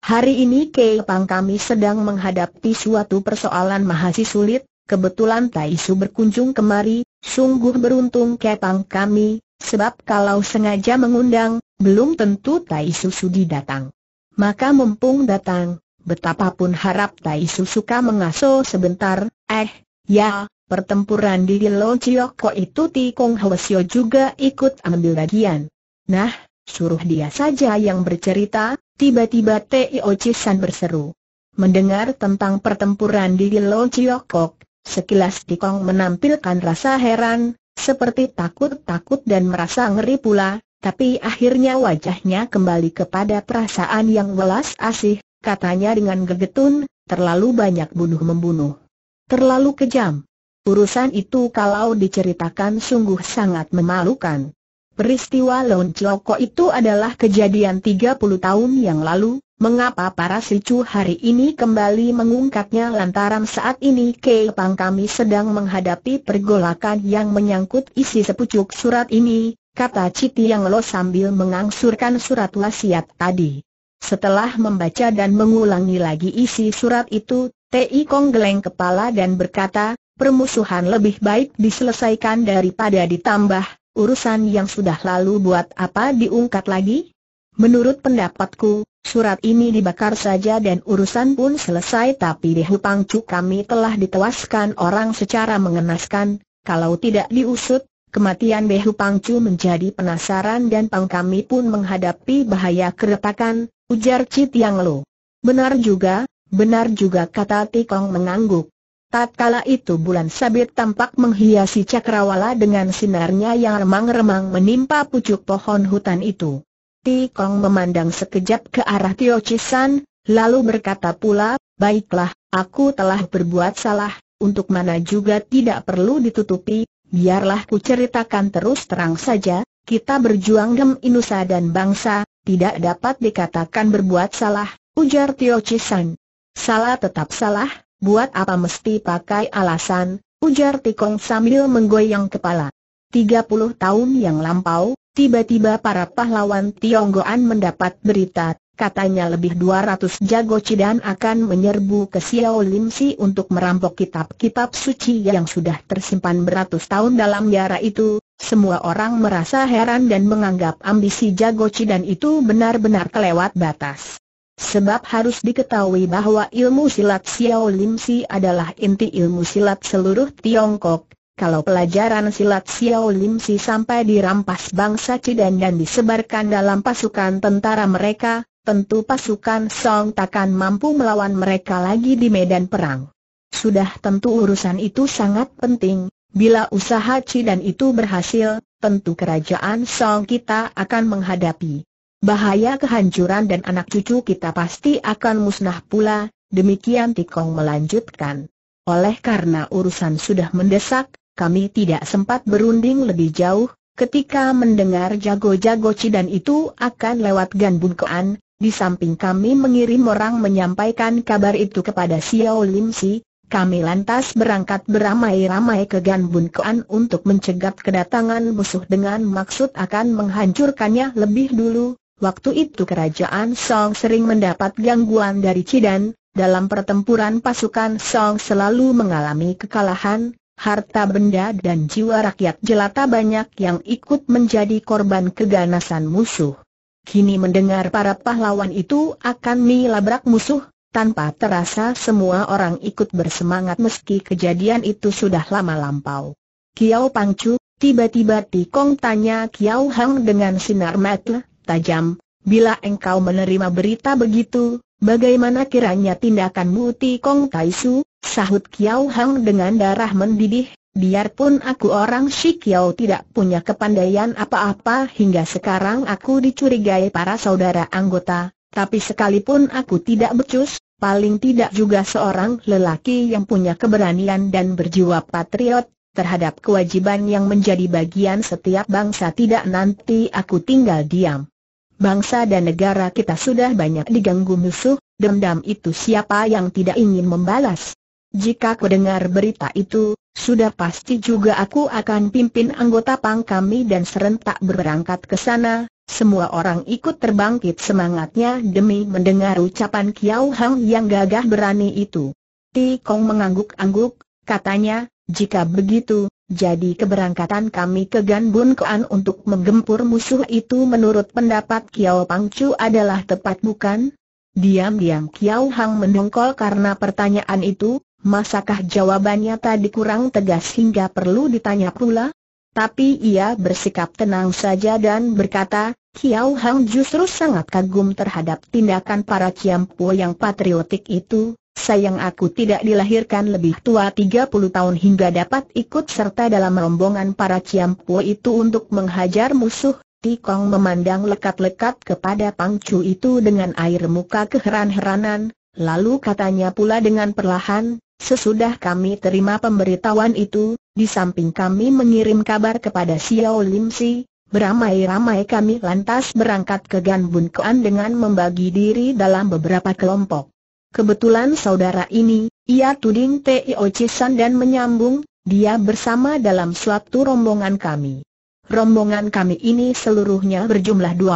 Hari ini Kepang kami sedang menghadapi suatu persoalan mahasis sulit, kebetulan Taisu berkunjung kemari, sungguh beruntung Kepang kami, sebab kalau sengaja mengundang, belum tentu Taisu sudi datang. Maka mumpung datang, betapapun harap Taisu suka mengaso sebentar, eh, ya, pertempuran di Lo Chioko itu Ti Kong Hwasyo juga ikut ambil bagian. Nah, suruh dia saja yang bercerita, tiba-tiba Tio San berseru. Mendengar tentang pertempuran di Lo Chioko, sekilas Ti menampilkan rasa heran, seperti takut-takut dan merasa ngeri pula, tapi akhirnya wajahnya kembali kepada perasaan yang welas asih, katanya dengan gegetun, terlalu banyak bunuh-membunuh. Terlalu kejam. Urusan itu kalau diceritakan sungguh sangat memalukan. Peristiwa Lon Choko itu adalah kejadian 30 tahun yang lalu, mengapa para sicu hari ini kembali mengungkapnya lantaran saat ini Kepang kami sedang menghadapi pergolakan yang menyangkut isi sepucuk surat ini, kata Citi yang Lo sambil mengangsurkan surat wasiat tadi. Setelah membaca dan mengulangi lagi isi surat itu, Ti Kong geleng kepala dan berkata, permusuhan lebih baik diselesaikan daripada ditambah, urusan yang sudah lalu buat apa diungkat lagi? Menurut pendapatku, surat ini dibakar saja dan urusan pun selesai tapi di Hupangcu kami telah ditewaskan orang secara mengenaskan, kalau tidak diusut, kematian Behu Pangcu menjadi penasaran dan pang kami pun menghadapi bahaya keretakan, ujar Cit Yang Lo. Benar juga, benar juga kata Tikong mengangguk. Tatkala itu bulan sabit tampak menghiasi cakrawala dengan sinarnya yang remang-remang menimpa pucuk pohon hutan itu. Ti Kong memandang sekejap ke arah Tio Chisan, lalu berkata pula, baiklah, aku telah berbuat salah, untuk mana juga tidak perlu ditutupi, biarlah ku ceritakan terus terang saja, kita berjuang demi inusa dan bangsa, tidak dapat dikatakan berbuat salah, ujar Tio Chisan. Salah tetap salah, buat apa mesti pakai alasan, ujar Tikong sambil menggoyang kepala. 30 tahun yang lampau, tiba-tiba para pahlawan Tionggoan mendapat berita, katanya lebih 200 jago cidan akan menyerbu ke Xiao Lim Si untuk merampok kitab-kitab suci yang sudah tersimpan beratus tahun dalam yara itu, semua orang merasa heran dan menganggap ambisi jago cidan itu benar-benar kelewat batas. Sebab harus diketahui bahwa ilmu silat Xiao Lim Si adalah inti ilmu silat seluruh Tiongkok. Kalau pelajaran silat Xiao Lim Si sampai dirampas bangsa Cidan dan disebarkan dalam pasukan tentara mereka, tentu pasukan Song takkan mampu melawan mereka lagi di medan perang. Sudah tentu urusan itu sangat penting, bila usaha Cidan itu berhasil, tentu kerajaan Song kita akan menghadapi bahaya kehancuran dan anak cucu kita pasti akan musnah pula, demikian Tikong melanjutkan. Oleh karena urusan sudah mendesak, kami tidak sempat berunding lebih jauh, ketika mendengar jago-jago Cidan itu akan lewat Gan Koan, di samping kami mengirim orang menyampaikan kabar itu kepada Xiao Lim Si, kami lantas berangkat beramai-ramai ke Gan Koan untuk mencegat kedatangan musuh dengan maksud akan menghancurkannya lebih dulu, Waktu itu kerajaan Song sering mendapat gangguan dari Cidan, dalam pertempuran pasukan Song selalu mengalami kekalahan, harta benda dan jiwa rakyat jelata banyak yang ikut menjadi korban keganasan musuh. Kini mendengar para pahlawan itu akan melabrak musuh, tanpa terasa semua orang ikut bersemangat meski kejadian itu sudah lama lampau. Kiao Pangcu, tiba-tiba Tikong tanya Kiao Hang dengan sinar mata, tajam, bila engkau menerima berita begitu, bagaimana kiranya tindakanmu Ti Kong Tai Su, sahut Kiao Hang dengan darah mendidih, biarpun aku orang Si Kiao tidak punya kepandaian apa-apa hingga sekarang aku dicurigai para saudara anggota, tapi sekalipun aku tidak becus, paling tidak juga seorang lelaki yang punya keberanian dan berjiwa patriot, terhadap kewajiban yang menjadi bagian setiap bangsa tidak nanti aku tinggal diam. Bangsa dan negara kita sudah banyak diganggu musuh, dendam itu siapa yang tidak ingin membalas? Jika kau dengar berita itu, sudah pasti juga aku akan pimpin anggota pang kami dan serentak berangkat ke sana. Semua orang ikut terbangkit semangatnya demi mendengar ucapan Kiao Hang yang gagah berani itu. Ti Kong mengangguk-angguk, katanya, jika begitu, jadi keberangkatan kami ke Ganbun Koan untuk menggempur musuh itu menurut pendapat Kiao Pangcu adalah tepat bukan? Diam-diam Kiao Hang mendongkol karena pertanyaan itu, masakah jawabannya tadi kurang tegas hingga perlu ditanya pula? Tapi ia bersikap tenang saja dan berkata, Kiao Hang justru sangat kagum terhadap tindakan para Ciampu yang patriotik itu, Sayang aku tidak dilahirkan lebih tua 30 tahun hingga dapat ikut serta dalam rombongan para Ciampu itu untuk menghajar musuh. Tikong memandang lekat-lekat kepada Pangcu itu dengan air muka keheran-heranan, lalu katanya pula dengan perlahan, Sesudah kami terima pemberitahuan itu, di samping kami mengirim kabar kepada Xiao Lim Si, beramai-ramai kami lantas berangkat ke Ganbun Kean dengan membagi diri dalam beberapa kelompok. Kebetulan saudara ini, ia tuding Tio Cisan dan menyambung, dia bersama dalam suatu rombongan kami. Rombongan kami ini seluruhnya berjumlah 21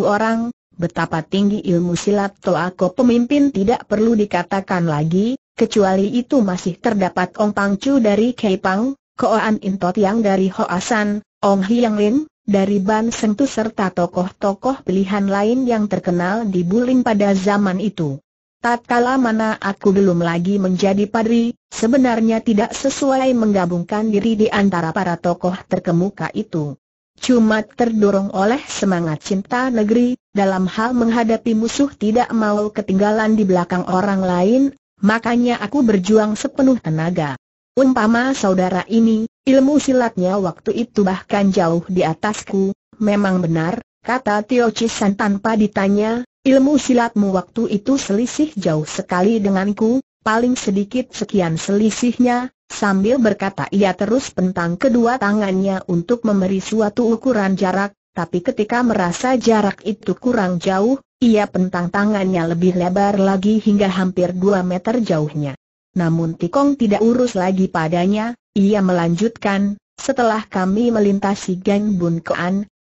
orang, betapa tinggi ilmu silat Toako pemimpin tidak perlu dikatakan lagi, kecuali itu masih terdapat Ong Pangcu dari Keipang, Koan Intot yang dari Hoasan, Ong Hiang Lin, dari Ban Sengtu serta tokoh-tokoh pilihan lain yang terkenal di Bulim pada zaman itu. Tatkala mana aku belum lagi menjadi padri, sebenarnya tidak sesuai menggabungkan diri di antara para tokoh terkemuka itu. Cuma terdorong oleh semangat cinta negeri, dalam hal menghadapi musuh tidak mau ketinggalan di belakang orang lain, makanya aku berjuang sepenuh tenaga. Umpama saudara ini, ilmu silatnya waktu itu bahkan jauh di atasku, memang benar, kata Tio Chisan tanpa ditanya, Ilmu silatmu waktu itu selisih jauh sekali denganku, paling sedikit sekian selisihnya, Sambil berkata ia terus pentang kedua tangannya untuk memberi suatu ukuran jarak, tapi ketika merasa jarak itu kurang jauh, ia pentang tangannya lebih lebar lagi hingga hampir dua meter jauhnya. Namun Tikong tidak urus lagi padanya, ia melanjutkan, setelah kami melintasi Gang Bun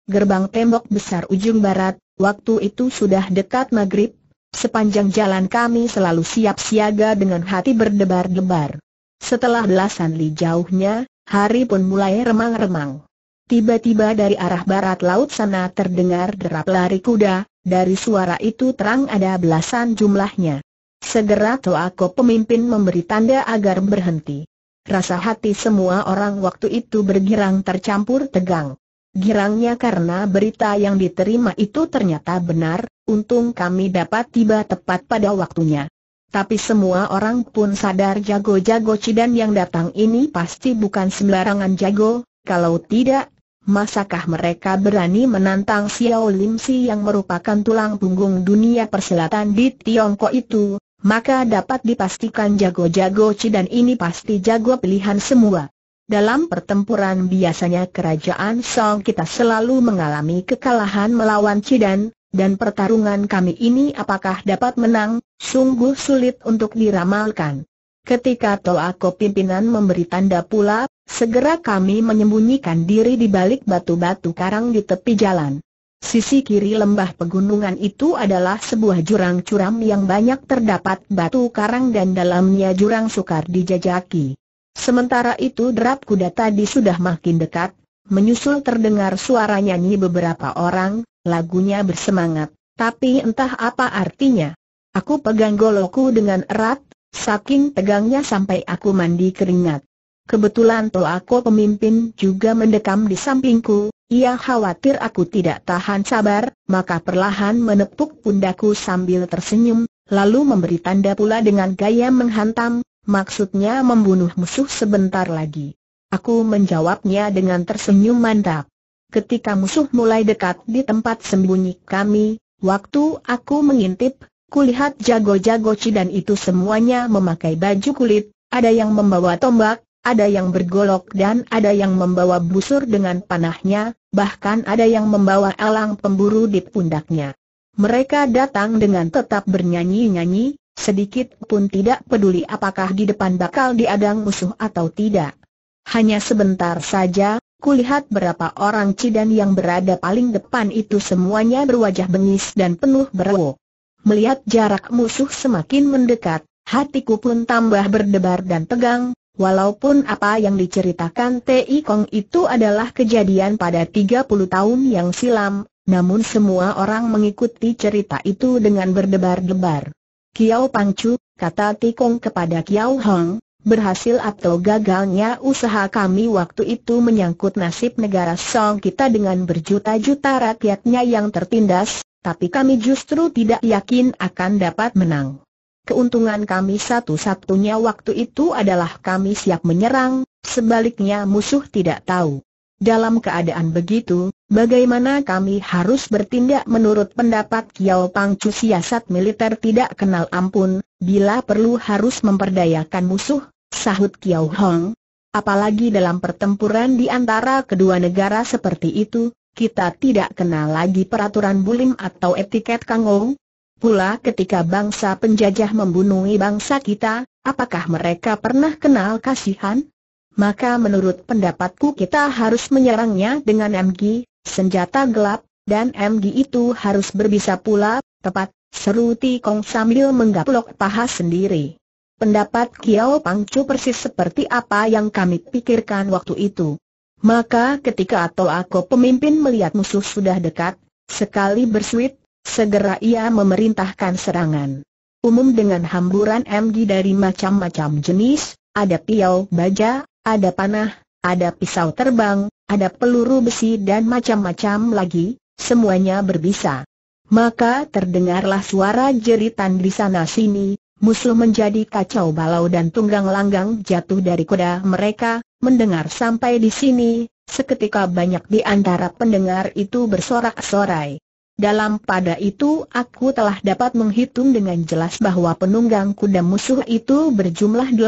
gerbang tembok besar ujung barat, Waktu itu sudah dekat maghrib, sepanjang jalan kami selalu siap siaga dengan hati berdebar-debar. Setelah belasan li jauhnya, hari pun mulai remang-remang. Tiba-tiba dari arah barat laut sana terdengar derap lari kuda, dari suara itu terang ada belasan jumlahnya. Segera Toako pemimpin memberi tanda agar berhenti. Rasa hati semua orang waktu itu bergirang tercampur tegang. Girangnya karena berita yang diterima itu ternyata benar, untung kami dapat tiba tepat pada waktunya. Tapi semua orang pun sadar jago-jago Cidan yang datang ini pasti bukan sembarangan jago, kalau tidak, masakah mereka berani menantang Xiao Lim Si yang merupakan tulang punggung dunia perselatan di Tiongkok itu, maka dapat dipastikan jago-jago Cidan ini pasti jago pilihan semua. Dalam pertempuran biasanya kerajaan Song kita selalu mengalami kekalahan melawan Cidan, dan pertarungan kami ini apakah dapat menang, sungguh sulit untuk diramalkan. Ketika Toako pimpinan memberi tanda pula, segera kami menyembunyikan diri di balik batu-batu karang di tepi jalan. Sisi kiri lembah pegunungan itu adalah sebuah jurang curam yang banyak terdapat batu karang dan dalamnya jurang sukar dijajaki. Sementara itu derap kuda tadi sudah makin dekat, menyusul terdengar suara nyanyi beberapa orang, lagunya bersemangat, tapi entah apa artinya. Aku pegang goloku dengan erat, saking tegangnya sampai aku mandi keringat. Kebetulan aku pemimpin juga mendekam di sampingku, ia khawatir aku tidak tahan sabar, maka perlahan menepuk pundaku sambil tersenyum, lalu memberi tanda pula dengan gaya menghantam, maksudnya membunuh musuh sebentar lagi. Aku menjawabnya dengan tersenyum mantap. Ketika musuh mulai dekat di tempat sembunyi kami, waktu aku mengintip, kulihat jago-jago Cidan itu semuanya memakai baju kulit, ada yang membawa tombak, ada yang bergolok dan ada yang membawa busur dengan panahnya, bahkan ada yang membawa alang pemburu di pundaknya. Mereka datang dengan tetap bernyanyi-nyanyi, sedikit pun tidak peduli apakah di depan bakal diadang musuh atau tidak. Hanya sebentar saja, kulihat berapa orang Cidan yang berada paling depan itu semuanya berwajah bengis dan penuh berwo. Melihat jarak musuh semakin mendekat, hatiku pun tambah berdebar dan tegang, walaupun apa yang diceritakan Ti Kong itu adalah kejadian pada 30 tahun yang silam, namun semua orang mengikuti cerita itu dengan berdebar-debar. Kiao Pangcu, kata Tikong kepada Kiao Hong, berhasil atau gagalnya usaha kami waktu itu menyangkut nasib negara Song kita dengan berjuta-juta rakyatnya yang tertindas, tapi kami justru tidak yakin akan dapat menang. Keuntungan kami satu-satunya waktu itu adalah kami siap menyerang, sebaliknya musuh tidak tahu. Dalam keadaan begitu, Bagaimana kami harus bertindak menurut pendapat Kiao Chu siasat militer tidak kenal ampun, bila perlu harus memperdayakan musuh, sahut Kiao Hong. Apalagi dalam pertempuran di antara kedua negara seperti itu, kita tidak kenal lagi peraturan bulim atau etiket kangou. Pula ketika bangsa penjajah membunuhi bangsa kita, apakah mereka pernah kenal kasihan? Maka menurut pendapatku kita harus menyerangnya dengan MG, senjata gelap, dan MG itu harus berbisa pula, tepat, seru Tikong sambil menggaplok paha sendiri. Pendapat Kiao Pangcu persis seperti apa yang kami pikirkan waktu itu. Maka ketika atau aku pemimpin melihat musuh sudah dekat, sekali bersuit, segera ia memerintahkan serangan. Umum dengan hamburan MG dari macam-macam jenis, ada piau baja, ada panah, ada pisau terbang, ada peluru besi dan macam-macam lagi, semuanya berbisa. Maka terdengarlah suara jeritan di sana-sini, musuh menjadi kacau balau dan tunggang langgang jatuh dari kuda mereka, mendengar sampai di sini, seketika banyak di antara pendengar itu bersorak-sorai. Dalam pada itu aku telah dapat menghitung dengan jelas bahwa penunggang kuda musuh itu berjumlah 18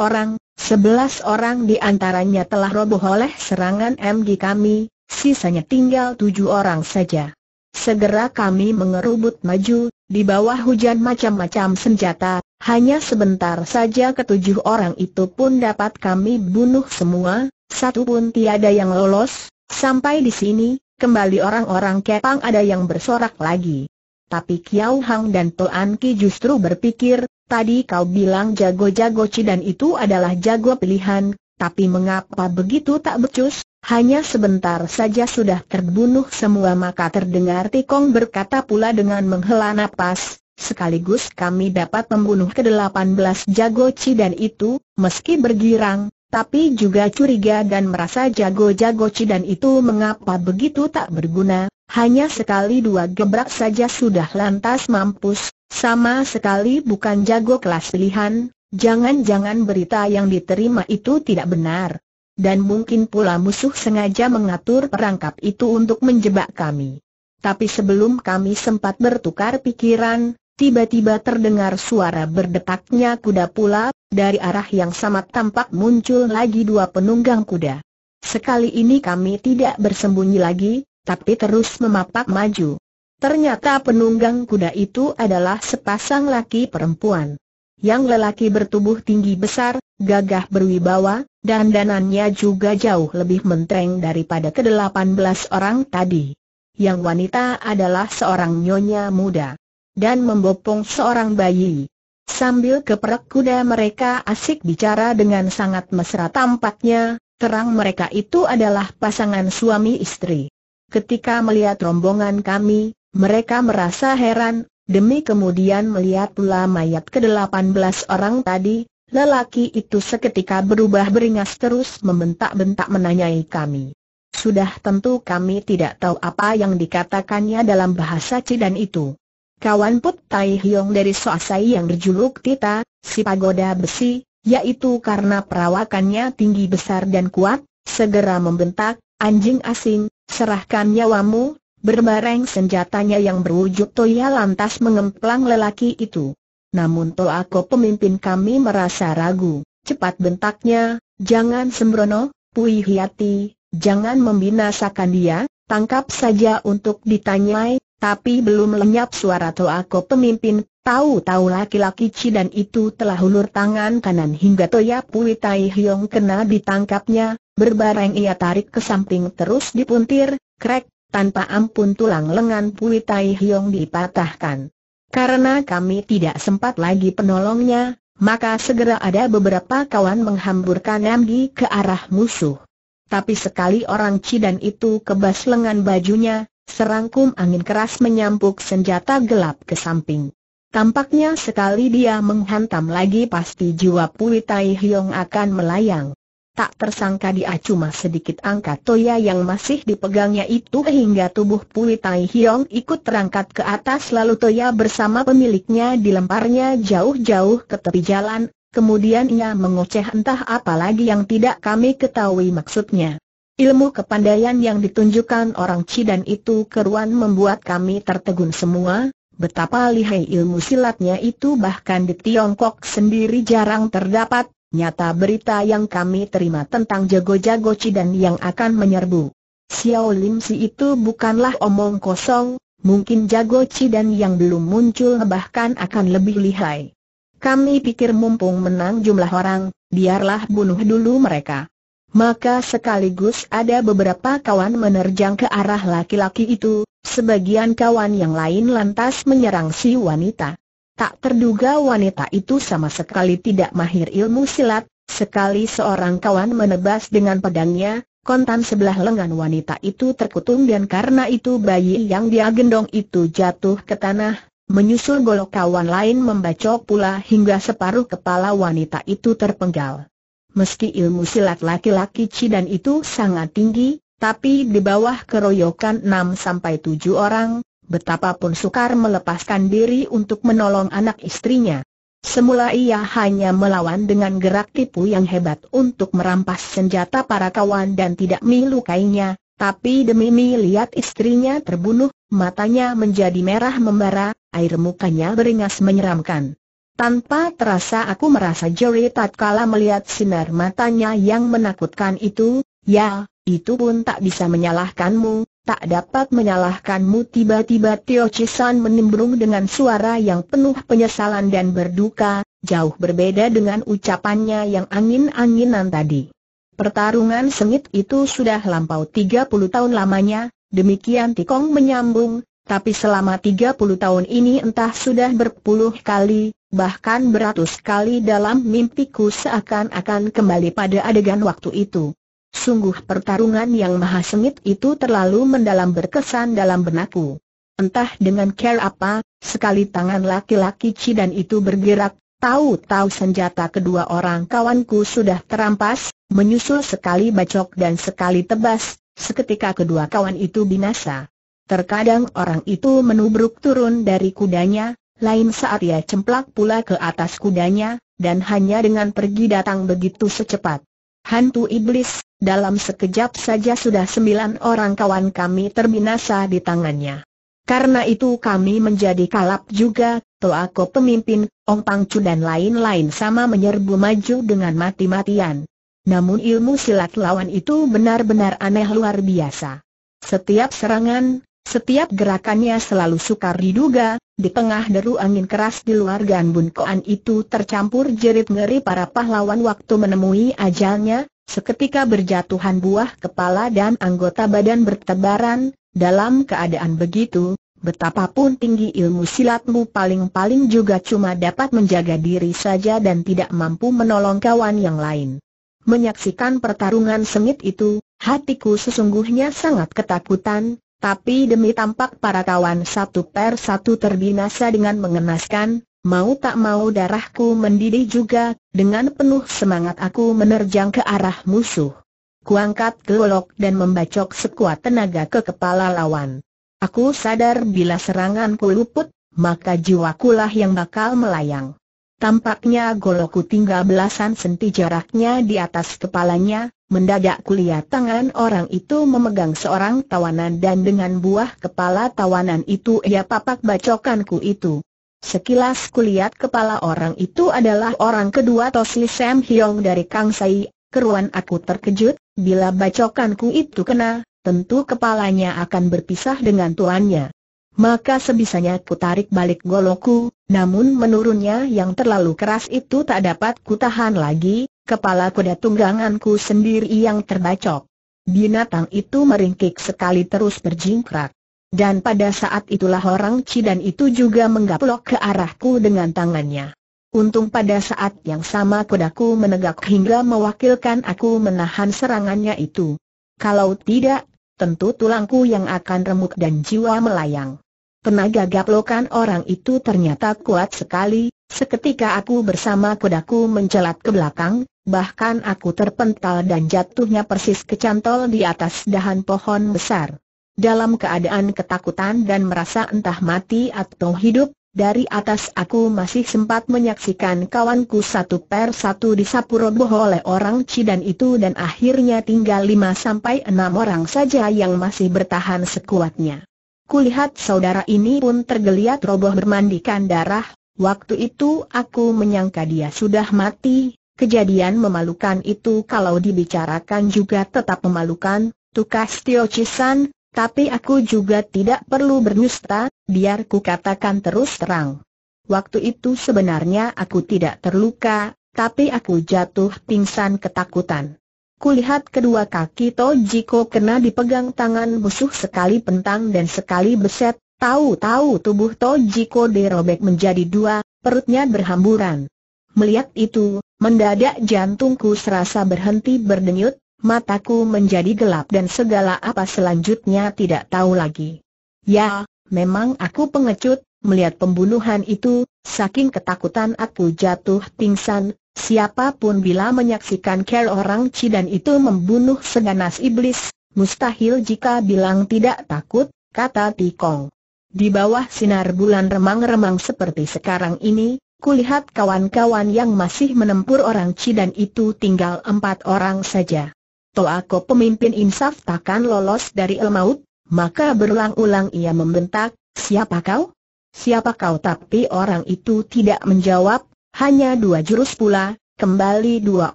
orang, Sebelas orang di antaranya telah roboh oleh serangan MG kami, sisanya tinggal tujuh orang saja. Segera kami mengerubut maju, di bawah hujan macam-macam senjata, hanya sebentar saja ketujuh orang itu pun dapat kami bunuh semua, satu pun tiada yang lolos, sampai di sini, kembali orang-orang kepang ada yang bersorak lagi. Tapi Kiau Hang dan Toan Ki justru berpikir, Tadi kau bilang jago-jago Cidan itu adalah jago pilihan, tapi mengapa begitu tak becus? Hanya sebentar saja sudah terbunuh semua maka terdengar Tikong berkata pula dengan menghela nafas. sekaligus kami dapat membunuh ke-18 jago Cidan itu, meski bergirang, tapi juga curiga dan merasa jago-jago Cidan itu mengapa begitu tak berguna, hanya sekali dua gebrak saja sudah lantas mampus, sama sekali bukan jago kelas pilihan, jangan-jangan berita yang diterima itu tidak benar. Dan mungkin pula musuh sengaja mengatur perangkap itu untuk menjebak kami. Tapi sebelum kami sempat bertukar pikiran, tiba-tiba terdengar suara berdetaknya kuda pula, dari arah yang sama tampak muncul lagi dua penunggang kuda. Sekali ini kami tidak bersembunyi lagi, tapi terus memapak maju. Ternyata penunggang kuda itu adalah sepasang laki perempuan. Yang lelaki bertubuh tinggi besar, gagah berwibawa, dan danannya juga jauh lebih mentereng daripada ke-18 orang tadi. Yang wanita adalah seorang nyonya muda dan membopong seorang bayi. Sambil keperak kuda mereka asik bicara dengan sangat mesra tampaknya, terang mereka itu adalah pasangan suami istri. Ketika melihat rombongan kami, mereka merasa heran, demi kemudian melihat pula mayat ke-18 orang tadi, lelaki itu seketika berubah beringas terus membentak-bentak menanyai kami. Sudah tentu kami tidak tahu apa yang dikatakannya dalam bahasa Cidan itu. Kawan Put Tai Hiong dari Soasai yang berjuluk Tita, si pagoda besi, yaitu karena perawakannya tinggi besar dan kuat, segera membentak, anjing asing, serahkan nyawamu, Berbareng senjatanya yang berwujud Toya lantas mengemplang lelaki itu. Namun Toako pemimpin kami merasa ragu, cepat bentaknya, jangan sembrono, Pui Hiati, jangan membinasakan dia, tangkap saja untuk ditanyai, tapi belum lenyap suara Toako pemimpin, tahu-tahu laki-laki dan itu telah hulur tangan kanan hingga Toya Pui Tai Hiong kena ditangkapnya, berbareng ia tarik ke samping terus dipuntir, krek, tanpa ampun tulang lengan Pui Tai Hiong dipatahkan. Karena kami tidak sempat lagi penolongnya, maka segera ada beberapa kawan menghamburkan Namgi ke arah musuh. Tapi sekali orang Cidan itu kebas lengan bajunya, serangkum angin keras menyampuk senjata gelap ke samping. Tampaknya sekali dia menghantam lagi pasti jiwa Pui Tai Hiong akan melayang. Tak tersangka dia cuma sedikit angkat toya yang masih dipegangnya itu hingga tubuh Pui Tai Hiong ikut terangkat ke atas lalu toya bersama pemiliknya dilemparnya jauh-jauh ke tepi jalan, kemudian ia mengoceh entah apa lagi yang tidak kami ketahui maksudnya. Ilmu kepandaian yang ditunjukkan orang Cidan itu keruan membuat kami tertegun semua, betapa lihai ilmu silatnya itu bahkan di Tiongkok sendiri jarang terdapat, nyata berita yang kami terima tentang jago-jago Cidan yang akan menyerbu. Xiao Lim Si itu bukanlah omong kosong, mungkin jago Cidan yang belum muncul bahkan akan lebih lihai. Kami pikir mumpung menang jumlah orang, biarlah bunuh dulu mereka. Maka sekaligus ada beberapa kawan menerjang ke arah laki-laki itu, sebagian kawan yang lain lantas menyerang si wanita. Tak terduga wanita itu sama sekali tidak mahir ilmu silat, sekali seorang kawan menebas dengan pedangnya, kontan sebelah lengan wanita itu terkutung dan karena itu bayi yang dia gendong itu jatuh ke tanah, menyusul golok kawan lain membacok pula hingga separuh kepala wanita itu terpenggal. Meski ilmu silat laki-laki Cidan itu sangat tinggi, tapi di bawah keroyokan 6 7 orang, betapapun sukar melepaskan diri untuk menolong anak istrinya. Semula ia hanya melawan dengan gerak tipu yang hebat untuk merampas senjata para kawan dan tidak melukainya, tapi demi melihat istrinya terbunuh, matanya menjadi merah membara, air mukanya beringas menyeramkan. Tanpa terasa aku merasa jeri tatkala melihat sinar matanya yang menakutkan itu, ya, itu pun tak bisa menyalahkanmu, tak dapat menyalahkanmu tiba-tiba Tio Chisan menimbrung dengan suara yang penuh penyesalan dan berduka, jauh berbeda dengan ucapannya yang angin-anginan tadi. Pertarungan sengit itu sudah lampau 30 tahun lamanya, demikian Tikong menyambung, tapi selama 30 tahun ini entah sudah berpuluh kali, bahkan beratus kali dalam mimpiku seakan-akan kembali pada adegan waktu itu. Sungguh pertarungan yang maha sengit itu terlalu mendalam berkesan dalam benakku. Entah dengan care apa, sekali tangan laki-laki Cidan itu bergerak, tahu-tahu senjata kedua orang kawanku sudah terampas, menyusul sekali bacok dan sekali tebas, seketika kedua kawan itu binasa. Terkadang orang itu menubruk turun dari kudanya, lain saat ia cemplak pula ke atas kudanya, dan hanya dengan pergi datang begitu secepat. Hantu iblis, dalam sekejap saja sudah sembilan orang kawan kami terbinasa di tangannya. Karena itu kami menjadi kalap juga, aku pemimpin, Ong Pangcu dan lain-lain sama menyerbu maju dengan mati-matian. Namun ilmu silat lawan itu benar-benar aneh luar biasa. Setiap serangan, setiap gerakannya selalu sukar diduga, di tengah deru angin keras di luar Gan Bun Koan itu tercampur jerit ngeri para pahlawan waktu menemui ajalnya, seketika berjatuhan buah kepala dan anggota badan bertebaran, dalam keadaan begitu, Betapapun tinggi ilmu silatmu paling-paling juga cuma dapat menjaga diri saja dan tidak mampu menolong kawan yang lain. Menyaksikan pertarungan sengit itu, hatiku sesungguhnya sangat ketakutan, tapi demi tampak para kawan satu per satu terbinasa dengan mengenaskan, mau tak mau darahku mendidih juga, dengan penuh semangat aku menerjang ke arah musuh. Kuangkat golok dan membacok sekuat tenaga ke kepala lawan. Aku sadar bila seranganku luput, maka jiwaku lah yang bakal melayang. Tampaknya golokku tinggal belasan senti jaraknya di atas kepalanya, Mendadak kulihat tangan orang itu memegang seorang tawanan dan dengan buah kepala tawanan itu ia papak bacokanku itu. Sekilas kulihat kepala orang itu adalah orang kedua Tosli Sam Hyong dari Kang Sai, keruan aku terkejut, bila bacokanku itu kena, tentu kepalanya akan berpisah dengan tuannya. Maka sebisanya ku tarik balik goloku, namun menurunnya yang terlalu keras itu tak dapat kutahan lagi, Kepala kuda tungganganku sendiri yang terbacok. Binatang itu meringkik sekali terus berjingkrak. Dan pada saat itulah orang Cidan itu juga menggaplok ke arahku dengan tangannya. Untung pada saat yang sama kudaku menegak hingga mewakilkan aku menahan serangannya itu. Kalau tidak, tentu tulangku yang akan remuk dan jiwa melayang. Tenaga gaplokan orang itu ternyata kuat sekali, seketika aku bersama kudaku mencelat ke belakang, bahkan aku terpental dan jatuhnya persis kecantol di atas dahan pohon besar. Dalam keadaan ketakutan dan merasa entah mati atau hidup, dari atas aku masih sempat menyaksikan kawanku satu per satu disapu roboh oleh orang Cidan itu dan akhirnya tinggal lima sampai enam orang saja yang masih bertahan sekuatnya. Kulihat saudara ini pun tergeliat roboh bermandikan darah, waktu itu aku menyangka dia sudah mati, kejadian memalukan itu kalau dibicarakan juga tetap memalukan, tukas Tio Chisan, tapi aku juga tidak perlu bernusta, biar ku katakan terus terang. Waktu itu sebenarnya aku tidak terluka, tapi aku jatuh pingsan ketakutan. Kulihat kedua kaki Tojiko kena dipegang tangan musuh sekali pentang dan sekali beset, tahu-tahu tubuh Tojiko dirobek menjadi dua, perutnya berhamburan. Melihat itu, mendadak jantungku serasa berhenti berdenyut, mataku menjadi gelap dan segala apa selanjutnya tidak tahu lagi. Ya, memang aku pengecut, Melihat pembunuhan itu, saking ketakutan aku jatuh pingsan, siapapun bila menyaksikan ker orang Cidan itu membunuh seganas iblis, mustahil jika bilang tidak takut, kata Tikong. Di bawah sinar bulan remang-remang seperti sekarang ini, kulihat kawan-kawan yang masih menempur orang Cidan itu tinggal empat orang saja. Toako pemimpin insaf takkan lolos dari el maut, maka berulang-ulang ia membentak, siapa kau? Siapa kau tapi orang itu tidak menjawab, hanya dua jurus pula, kembali dua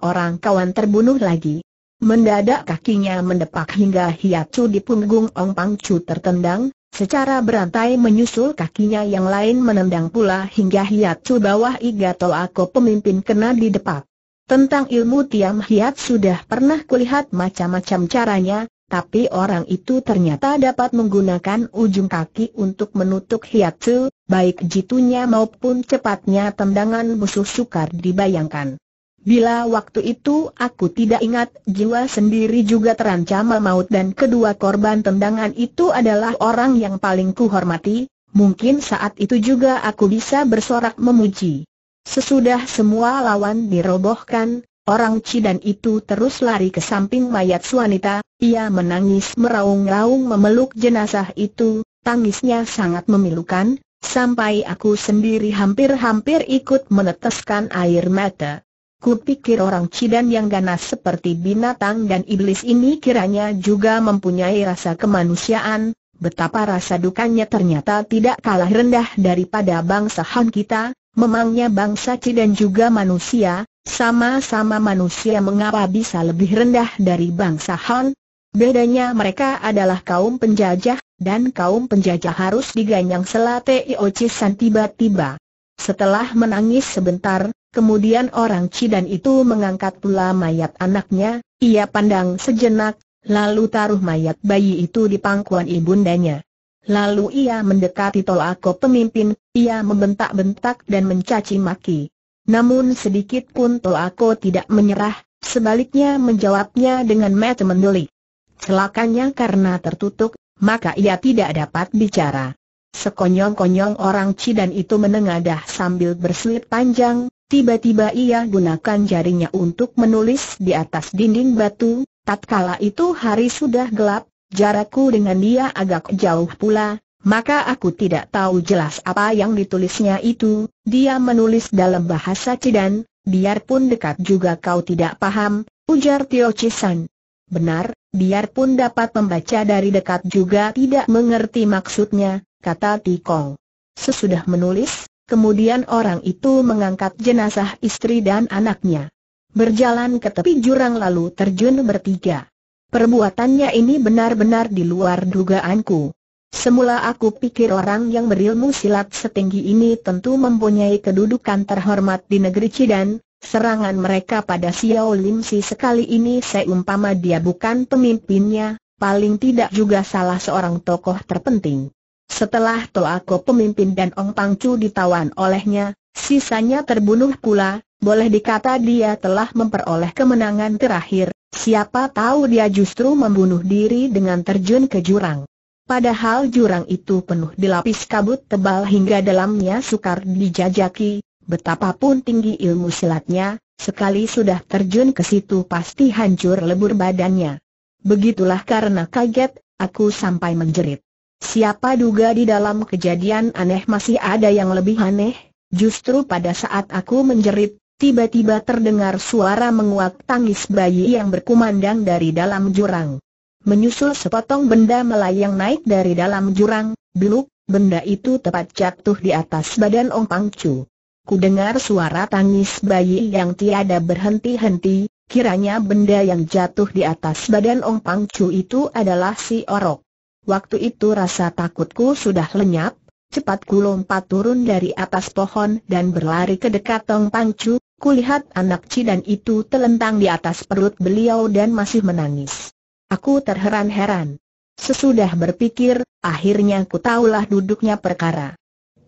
orang kawan terbunuh lagi. Mendadak kakinya mendepak hingga hiacu di punggung Ong Pang Chu tertendang, secara berantai menyusul kakinya yang lain menendang pula hingga hiacu bawah iga tolako pemimpin kena didepak. Tentang ilmu Tiam Hiat sudah pernah kulihat macam-macam caranya, tapi orang itu ternyata dapat menggunakan ujung kaki untuk menutup hiatsu, baik jitunya maupun cepatnya tendangan musuh sukar dibayangkan. Bila waktu itu aku tidak ingat, jiwa sendiri juga terancam maut dan kedua korban tendangan itu adalah orang yang paling kuhormati, mungkin saat itu juga aku bisa bersorak memuji. Sesudah semua lawan dirobohkan, Orang Cidan itu terus lari ke samping mayat wanita, ia menangis meraung-raung memeluk jenazah itu, tangisnya sangat memilukan, sampai aku sendiri hampir-hampir ikut meneteskan air mata. Kupikir orang Cidan yang ganas seperti binatang dan iblis ini kiranya juga mempunyai rasa kemanusiaan, Betapa rasa dukanya ternyata tidak kalah rendah daripada bangsa Han kita, memangnya bangsa Cidan juga manusia, sama-sama manusia mengapa bisa lebih rendah dari bangsa Han? Bedanya mereka adalah kaum penjajah, dan kaum penjajah harus diganyang selate San tiba-tiba. Setelah menangis sebentar, kemudian orang Cidan itu mengangkat pula mayat anaknya, ia pandang sejenak, lalu taruh mayat bayi itu di pangkuan ibundanya. Lalu ia mendekati Tolako pemimpin, ia membentak-bentak dan mencaci maki. Namun sedikit pun Toako tidak menyerah, sebaliknya menjawabnya dengan mata mendeli. Celakanya karena tertutup, maka ia tidak dapat bicara. Sekonyong-konyong orang Cidan itu menengadah sambil berselip panjang, tiba-tiba ia gunakan jarinya untuk menulis di atas dinding batu, tatkala itu hari sudah gelap, jarakku dengan dia agak jauh pula, maka aku tidak tahu jelas apa yang ditulisnya itu, dia menulis dalam bahasa Cidan, biarpun dekat juga kau tidak paham, ujar Tio Chisan. Benar, biarpun dapat membaca dari dekat juga tidak mengerti maksudnya, kata Tikong. Sesudah menulis, kemudian orang itu mengangkat jenazah istri dan anaknya. Berjalan ke tepi jurang lalu terjun bertiga. Perbuatannya ini benar-benar di luar dugaanku. Semula aku pikir orang yang berilmu silat setinggi ini tentu mempunyai kedudukan terhormat di negeri Cidan, serangan mereka pada Xiao Lim Si sekali ini seumpama dia bukan pemimpinnya, paling tidak juga salah seorang tokoh terpenting. Setelah Toako pemimpin dan Ong Pangcu ditawan olehnya, sisanya terbunuh pula, boleh dikata dia telah memperoleh kemenangan terakhir, siapa tahu dia justru membunuh diri dengan terjun ke jurang. Padahal jurang itu penuh dilapis kabut tebal hingga dalamnya sukar dijajaki, betapapun tinggi ilmu silatnya, sekali sudah terjun ke situ pasti hancur lebur badannya. Begitulah karena kaget, aku sampai menjerit. Siapa duga di dalam kejadian aneh masih ada yang lebih aneh, justru pada saat aku menjerit, tiba-tiba terdengar suara menguak tangis bayi yang berkumandang dari dalam jurang. Menyusul sepotong benda melayang naik dari dalam jurang, beluk, benda itu tepat jatuh di atas badan Ong Pangcu. Ku dengar suara tangis bayi yang tiada berhenti-henti, kiranya benda yang jatuh di atas badan Ong Pangcu itu adalah si orok. Waktu itu rasa takutku sudah lenyap, cepat ku lompat turun dari atas pohon dan berlari ke dekat Ong Pangcu, lihat anak cidan itu telentang di atas perut beliau dan masih menangis. Aku terheran-heran. Sesudah berpikir, akhirnya ku tahulah duduknya perkara.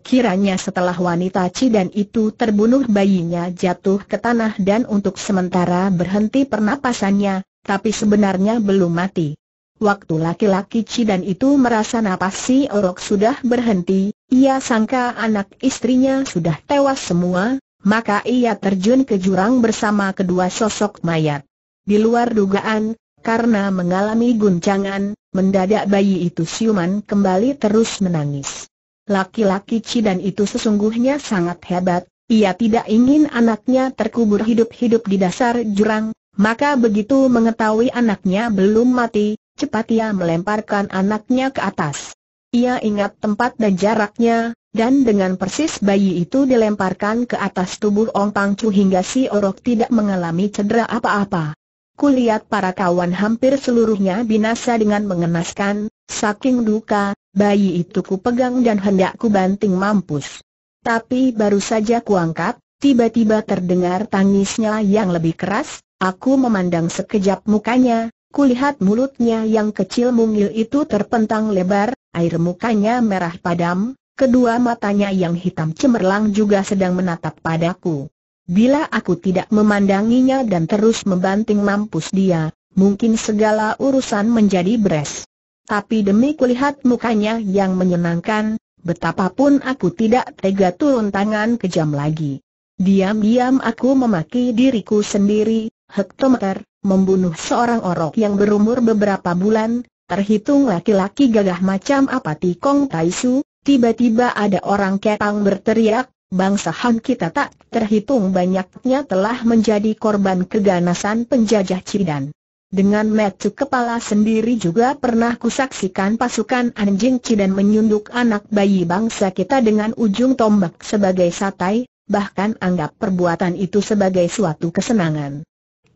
Kiranya setelah wanita Cidan itu terbunuh bayinya jatuh ke tanah dan untuk sementara berhenti pernapasannya, tapi sebenarnya belum mati. Waktu laki-laki Cidan itu merasa napas si Orok sudah berhenti, ia sangka anak istrinya sudah tewas semua, maka ia terjun ke jurang bersama kedua sosok mayat. Di luar dugaan, karena mengalami guncangan, mendadak bayi itu siuman kembali terus menangis. Laki-laki Cidan itu sesungguhnya sangat hebat, ia tidak ingin anaknya terkubur hidup-hidup di dasar jurang, maka begitu mengetahui anaknya belum mati, cepat ia melemparkan anaknya ke atas. Ia ingat tempat dan jaraknya, dan dengan persis bayi itu dilemparkan ke atas tubuh Ong Pangcu hingga si Orok tidak mengalami cedera apa-apa. Kulihat para kawan hampir seluruhnya binasa dengan mengenaskan, saking duka, bayi itu ku pegang dan hendak ku banting mampus. Tapi baru saja kuangkat, tiba-tiba terdengar tangisnya yang lebih keras, aku memandang sekejap mukanya, kulihat mulutnya yang kecil mungil itu terpentang lebar, air mukanya merah padam, kedua matanya yang hitam cemerlang juga sedang menatap padaku. Bila aku tidak memandanginya dan terus membanting mampus dia, mungkin segala urusan menjadi beres. Tapi demi kulihat mukanya yang menyenangkan, betapapun aku tidak tega turun tangan kejam lagi. Diam-diam aku memaki diriku sendiri, hektometer, membunuh seorang orok yang berumur beberapa bulan, terhitung laki-laki gagah macam apa Tikong Taisu, tiba-tiba ada orang ketang berteriak, Bangsa Han kita tak terhitung banyaknya telah menjadi korban keganasan penjajah Cidan. Dengan metu kepala sendiri juga pernah kusaksikan pasukan anjing Cidan menyunduk anak bayi bangsa kita dengan ujung tombak sebagai satai, bahkan anggap perbuatan itu sebagai suatu kesenangan.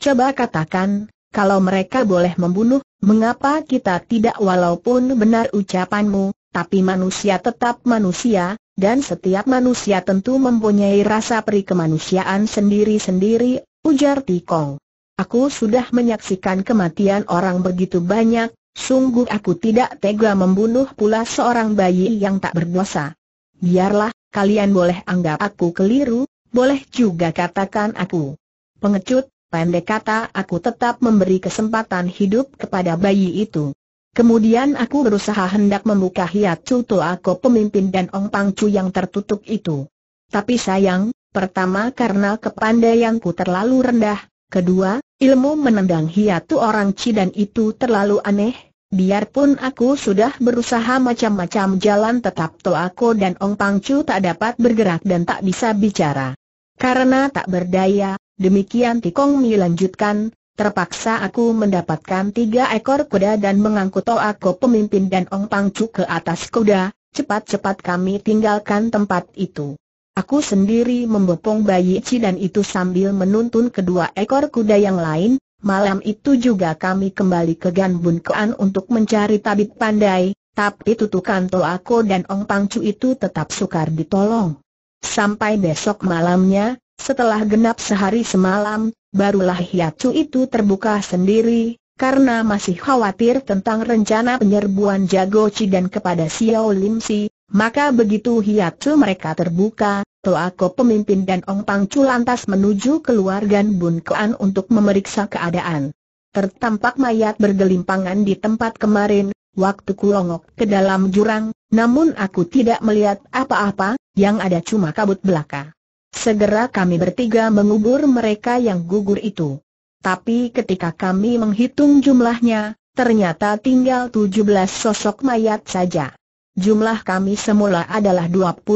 Coba katakan, kalau mereka boleh membunuh, mengapa kita tidak walaupun benar ucapanmu, tapi manusia tetap manusia, dan setiap manusia tentu mempunyai rasa peri kemanusiaan sendiri-sendiri, ujar Tikong. Aku sudah menyaksikan kematian orang begitu banyak, sungguh aku tidak tega membunuh pula seorang bayi yang tak berdosa. Biarlah, kalian boleh anggap aku keliru, boleh juga katakan aku pengecut, pendek kata aku tetap memberi kesempatan hidup kepada bayi itu. Kemudian aku berusaha hendak membuka hiat hiatu aku pemimpin dan Ong pangcu yang tertutup itu. Tapi sayang, pertama karena kepandaianku terlalu rendah, kedua, ilmu menendang hiatu orang Cidan itu terlalu aneh, biarpun aku sudah berusaha macam-macam jalan tetap aku dan Ong pangcu tak dapat bergerak dan tak bisa bicara. Karena tak berdaya, demikian Tikong Mi lanjutkan, terpaksa aku mendapatkan tiga ekor kuda dan mengangkut Toa Ko pemimpin dan Ong Pangcu ke atas kuda, cepat-cepat kami tinggalkan tempat itu. Aku sendiri membopong bayi Ci dan itu sambil menuntun kedua ekor kuda yang lain, malam itu juga kami kembali ke Ganbun Kean untuk mencari tabib pandai, tapi tutukan Toako dan Ong Pangcu itu tetap sukar ditolong. Sampai besok malamnya, setelah genap sehari semalam, barulah hiacu itu terbuka sendiri, karena masih khawatir tentang rencana penyerbuan Jagoci dan kepada Xiao Lim Si, maka begitu hiacu mereka terbuka, Toako pemimpin dan Ong Pang Chu lantas menuju keluargan Bun Kuan untuk memeriksa keadaan. Tertampak mayat bergelimpangan di tempat kemarin, waktu kulongok ke dalam jurang, namun aku tidak melihat apa-apa, yang ada cuma kabut belaka. Segera kami bertiga mengubur mereka yang gugur itu. Tapi ketika kami menghitung jumlahnya, ternyata tinggal 17 sosok mayat saja. Jumlah kami semula adalah 21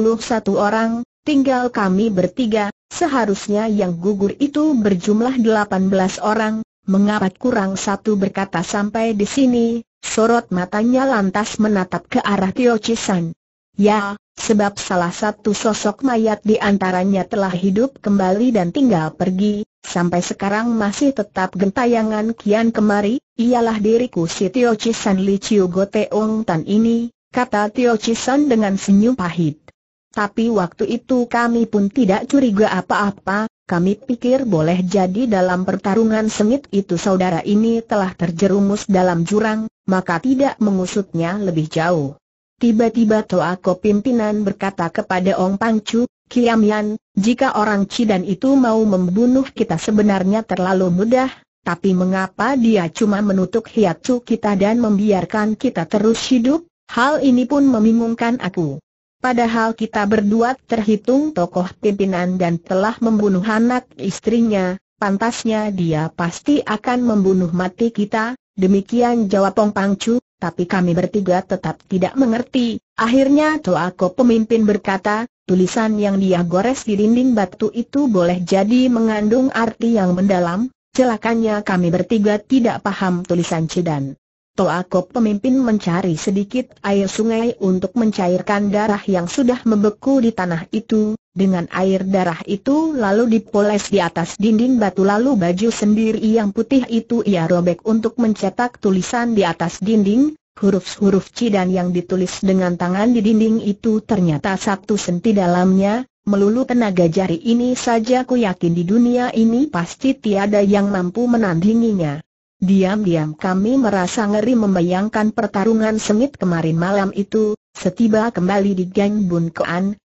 orang, tinggal kami bertiga, seharusnya yang gugur itu berjumlah 18 orang, mengapa kurang satu berkata sampai di sini, sorot matanya lantas menatap ke arah Tio Chisan. Ya, sebab salah satu sosok mayat di antaranya telah hidup kembali dan tinggal pergi, sampai sekarang masih tetap gentayangan kian kemari, ialah diriku si Tio Chisan Li Chiu Go Tan ini, kata Tio Chisan dengan senyum pahit. Tapi waktu itu kami pun tidak curiga apa-apa, kami pikir boleh jadi dalam pertarungan sengit itu saudara ini telah terjerumus dalam jurang, maka tidak mengusutnya lebih jauh. Tiba-tiba Ko pimpinan berkata kepada Ong Pangcu, Kiamian, jika orang Cidan itu mau membunuh kita sebenarnya terlalu mudah, tapi mengapa dia cuma menutup hiacu kita dan membiarkan kita terus hidup? Hal ini pun membingungkan aku. Padahal kita berdua terhitung tokoh pimpinan dan telah membunuh anak istrinya, pantasnya dia pasti akan membunuh mati kita, demikian jawab Ong Pangcu, tapi kami bertiga tetap tidak mengerti. Akhirnya Toako pemimpin berkata, tulisan yang dia gores di dinding batu itu boleh jadi mengandung arti yang mendalam, celakanya kami bertiga tidak paham tulisan Cidan. Toakop pemimpin mencari sedikit air sungai untuk mencairkan darah yang sudah membeku di tanah itu, dengan air darah itu lalu dipoles di atas dinding batu lalu baju sendiri yang putih itu ia robek untuk mencetak tulisan di atas dinding, huruf-huruf C dan yang ditulis dengan tangan di dinding itu ternyata satu senti dalamnya, melulu tenaga jari ini saja ku yakin di dunia ini pasti tiada yang mampu menandinginya. Diam-diam kami merasa ngeri membayangkan pertarungan sengit kemarin malam itu, setiba kembali di geng Bun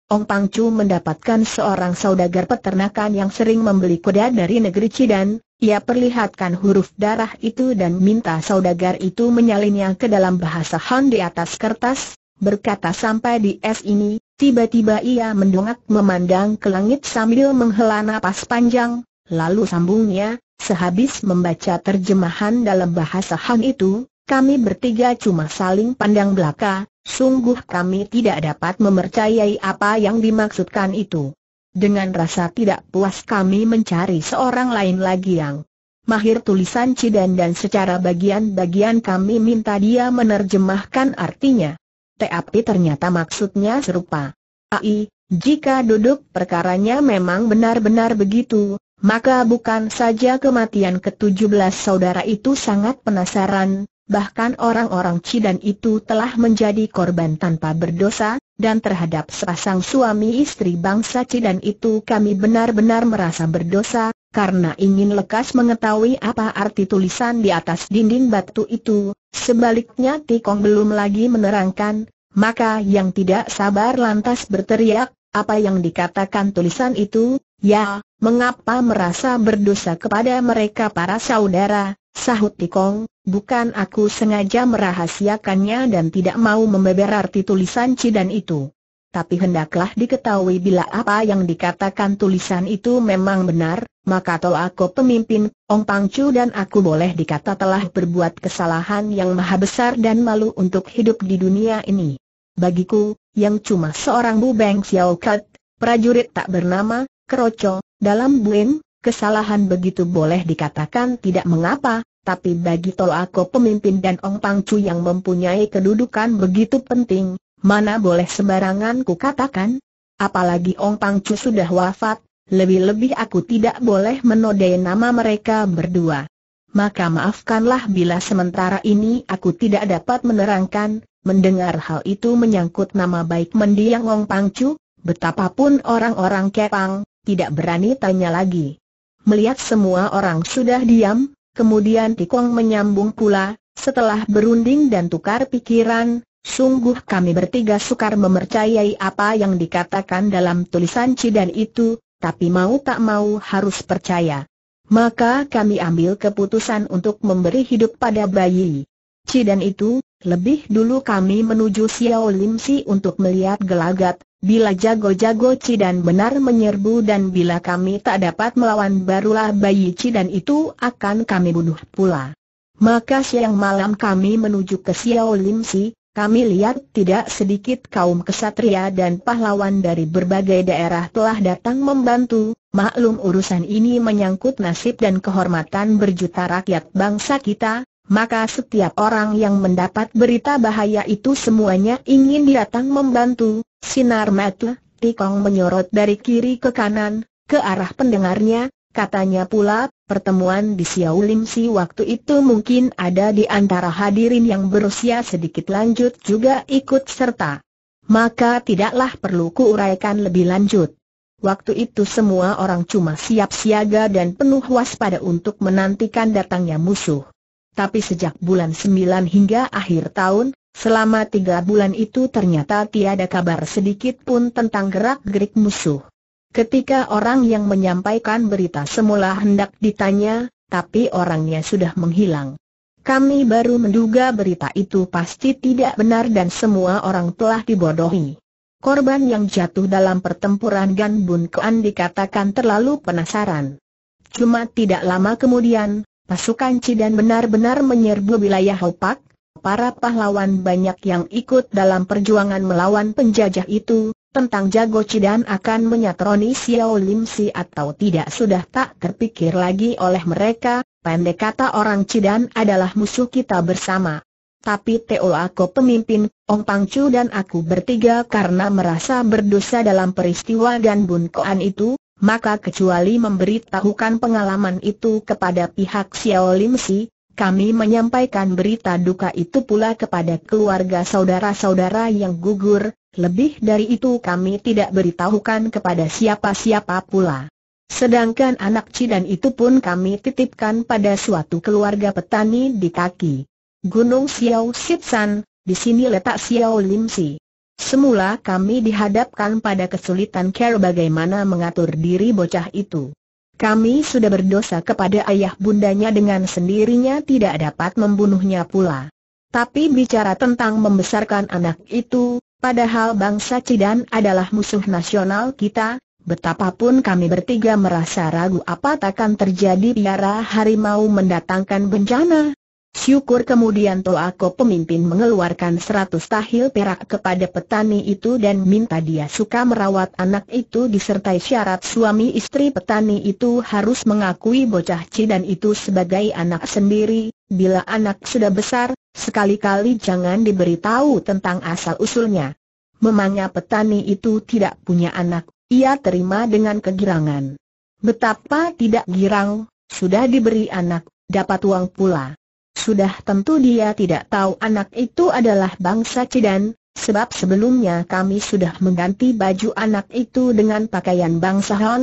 Ong Pang Chu mendapatkan seorang saudagar peternakan yang sering membeli kuda dari negeri Cidan, ia perlihatkan huruf darah itu dan minta saudagar itu menyalinnya ke dalam bahasa Han di atas kertas, berkata sampai di es ini, tiba-tiba ia mendongak memandang ke langit sambil menghela napas panjang, Lalu sambungnya, sehabis membaca terjemahan dalam bahasa Han itu, kami bertiga cuma saling pandang belaka, sungguh kami tidak dapat mempercayai apa yang dimaksudkan itu. Dengan rasa tidak puas kami mencari seorang lain lagi yang mahir tulisan Cidan dan secara bagian-bagian kami minta dia menerjemahkan artinya. Tapi ternyata maksudnya serupa. Ai, jika duduk perkaranya memang benar-benar begitu, maka bukan saja kematian ke-17 saudara itu sangat penasaran, bahkan orang-orang Cidan itu telah menjadi korban tanpa berdosa, dan terhadap sepasang suami istri bangsa Cidan itu kami benar-benar merasa berdosa, karena ingin lekas mengetahui apa arti tulisan di atas dinding batu itu, sebaliknya Tikong belum lagi menerangkan, maka yang tidak sabar lantas berteriak, apa yang dikatakan tulisan itu, ya, mengapa merasa berdosa kepada mereka para saudara, sahut Tikong, bukan aku sengaja merahasiakannya dan tidak mau membeber arti tulisan Cidan itu. Tapi hendaklah diketahui bila apa yang dikatakan tulisan itu memang benar, maka tol aku pemimpin, Ong Pangcu dan aku boleh dikata telah berbuat kesalahan yang maha besar dan malu untuk hidup di dunia ini. Bagiku, yang cuma seorang bu Beng Xiao Kat, prajurit tak bernama, keroco, dalam buin, kesalahan begitu boleh dikatakan tidak mengapa, tapi bagi tol Tolako pemimpin dan Ong Pang cu yang mempunyai kedudukan begitu penting, mana boleh sembarangan ku katakan? Apalagi Ong Pang cu sudah wafat, lebih-lebih aku tidak boleh menodai nama mereka berdua. Maka maafkanlah bila sementara ini aku tidak dapat menerangkan, Mendengar hal itu menyangkut nama baik mendiang Wong Pangcu, betapapun orang-orang Kepang, tidak berani tanya lagi. Melihat semua orang sudah diam, kemudian Tikong menyambung pula, setelah berunding dan tukar pikiran, sungguh kami bertiga sukar mempercayai apa yang dikatakan dalam tulisan Cidan itu, tapi mau tak mau harus percaya. Maka kami ambil keputusan untuk memberi hidup pada bayi. Cidan itu, lebih dulu kami menuju Xiao Lim Si untuk melihat gelagat, bila jago-jago dan benar menyerbu dan bila kami tak dapat melawan barulah bayi dan itu akan kami bunuh pula. Maka siang malam kami menuju ke Xiao Lim Si, kami lihat tidak sedikit kaum kesatria dan pahlawan dari berbagai daerah telah datang membantu, maklum urusan ini menyangkut nasib dan kehormatan berjuta rakyat bangsa kita, maka setiap orang yang mendapat berita bahaya itu semuanya ingin datang membantu. Sinar mata, Tikong menyorot dari kiri ke kanan, ke arah pendengarnya, katanya pula, pertemuan di Xiaolim Si waktu itu mungkin ada di antara hadirin yang berusia sedikit lanjut juga ikut serta. Maka tidaklah perlu kuuraikan lebih lanjut. Waktu itu semua orang cuma siap siaga dan penuh waspada untuk menantikan datangnya musuh tapi sejak bulan 9 hingga akhir tahun, selama tiga bulan itu ternyata tiada kabar sedikit pun tentang gerak-gerik musuh. Ketika orang yang menyampaikan berita semula hendak ditanya, tapi orangnya sudah menghilang. Kami baru menduga berita itu pasti tidak benar dan semua orang telah dibodohi. Korban yang jatuh dalam pertempuran Gan Bun Kuan dikatakan terlalu penasaran. Cuma tidak lama kemudian, Pasukan Cidan benar-benar menyerbu wilayah Hopak, para pahlawan banyak yang ikut dalam perjuangan melawan penjajah itu, tentang jago Cidan akan menyatroni Xiao Lim Si atau tidak sudah tak terpikir lagi oleh mereka, pendek kata orang Cidan adalah musuh kita bersama. Tapi Teo aku pemimpin, Ong Pang Chu dan aku bertiga karena merasa berdosa dalam peristiwa dan Bun Koan itu, maka kecuali memberitahukan pengalaman itu kepada pihak Xiao Lim Si, kami menyampaikan berita duka itu pula kepada keluarga saudara-saudara yang gugur, lebih dari itu kami tidak beritahukan kepada siapa-siapa pula. Sedangkan anak Cidan itu pun kami titipkan pada suatu keluarga petani di kaki Gunung Xiao Sitsan, di sini letak Xiao Lim Si. Semula kami dihadapkan pada kesulitan care bagaimana mengatur diri bocah itu. Kami sudah berdosa kepada ayah bundanya dengan sendirinya tidak dapat membunuhnya pula. Tapi bicara tentang membesarkan anak itu, padahal bangsa Cidan adalah musuh nasional kita, betapapun kami bertiga merasa ragu apa takkan terjadi biara harimau mendatangkan bencana, Syukur kemudian Toako pemimpin mengeluarkan seratus tahil perak kepada petani itu dan minta dia suka merawat anak itu disertai syarat suami istri petani itu harus mengakui bocah Cidan itu sebagai anak sendiri, bila anak sudah besar, sekali-kali jangan diberitahu tentang asal-usulnya. Memangnya petani itu tidak punya anak, ia terima dengan kegirangan. Betapa tidak girang, sudah diberi anak, dapat uang pula. Sudah tentu dia tidak tahu anak itu adalah bangsa Cidan, sebab sebelumnya kami sudah mengganti baju anak itu dengan pakaian bangsa Han.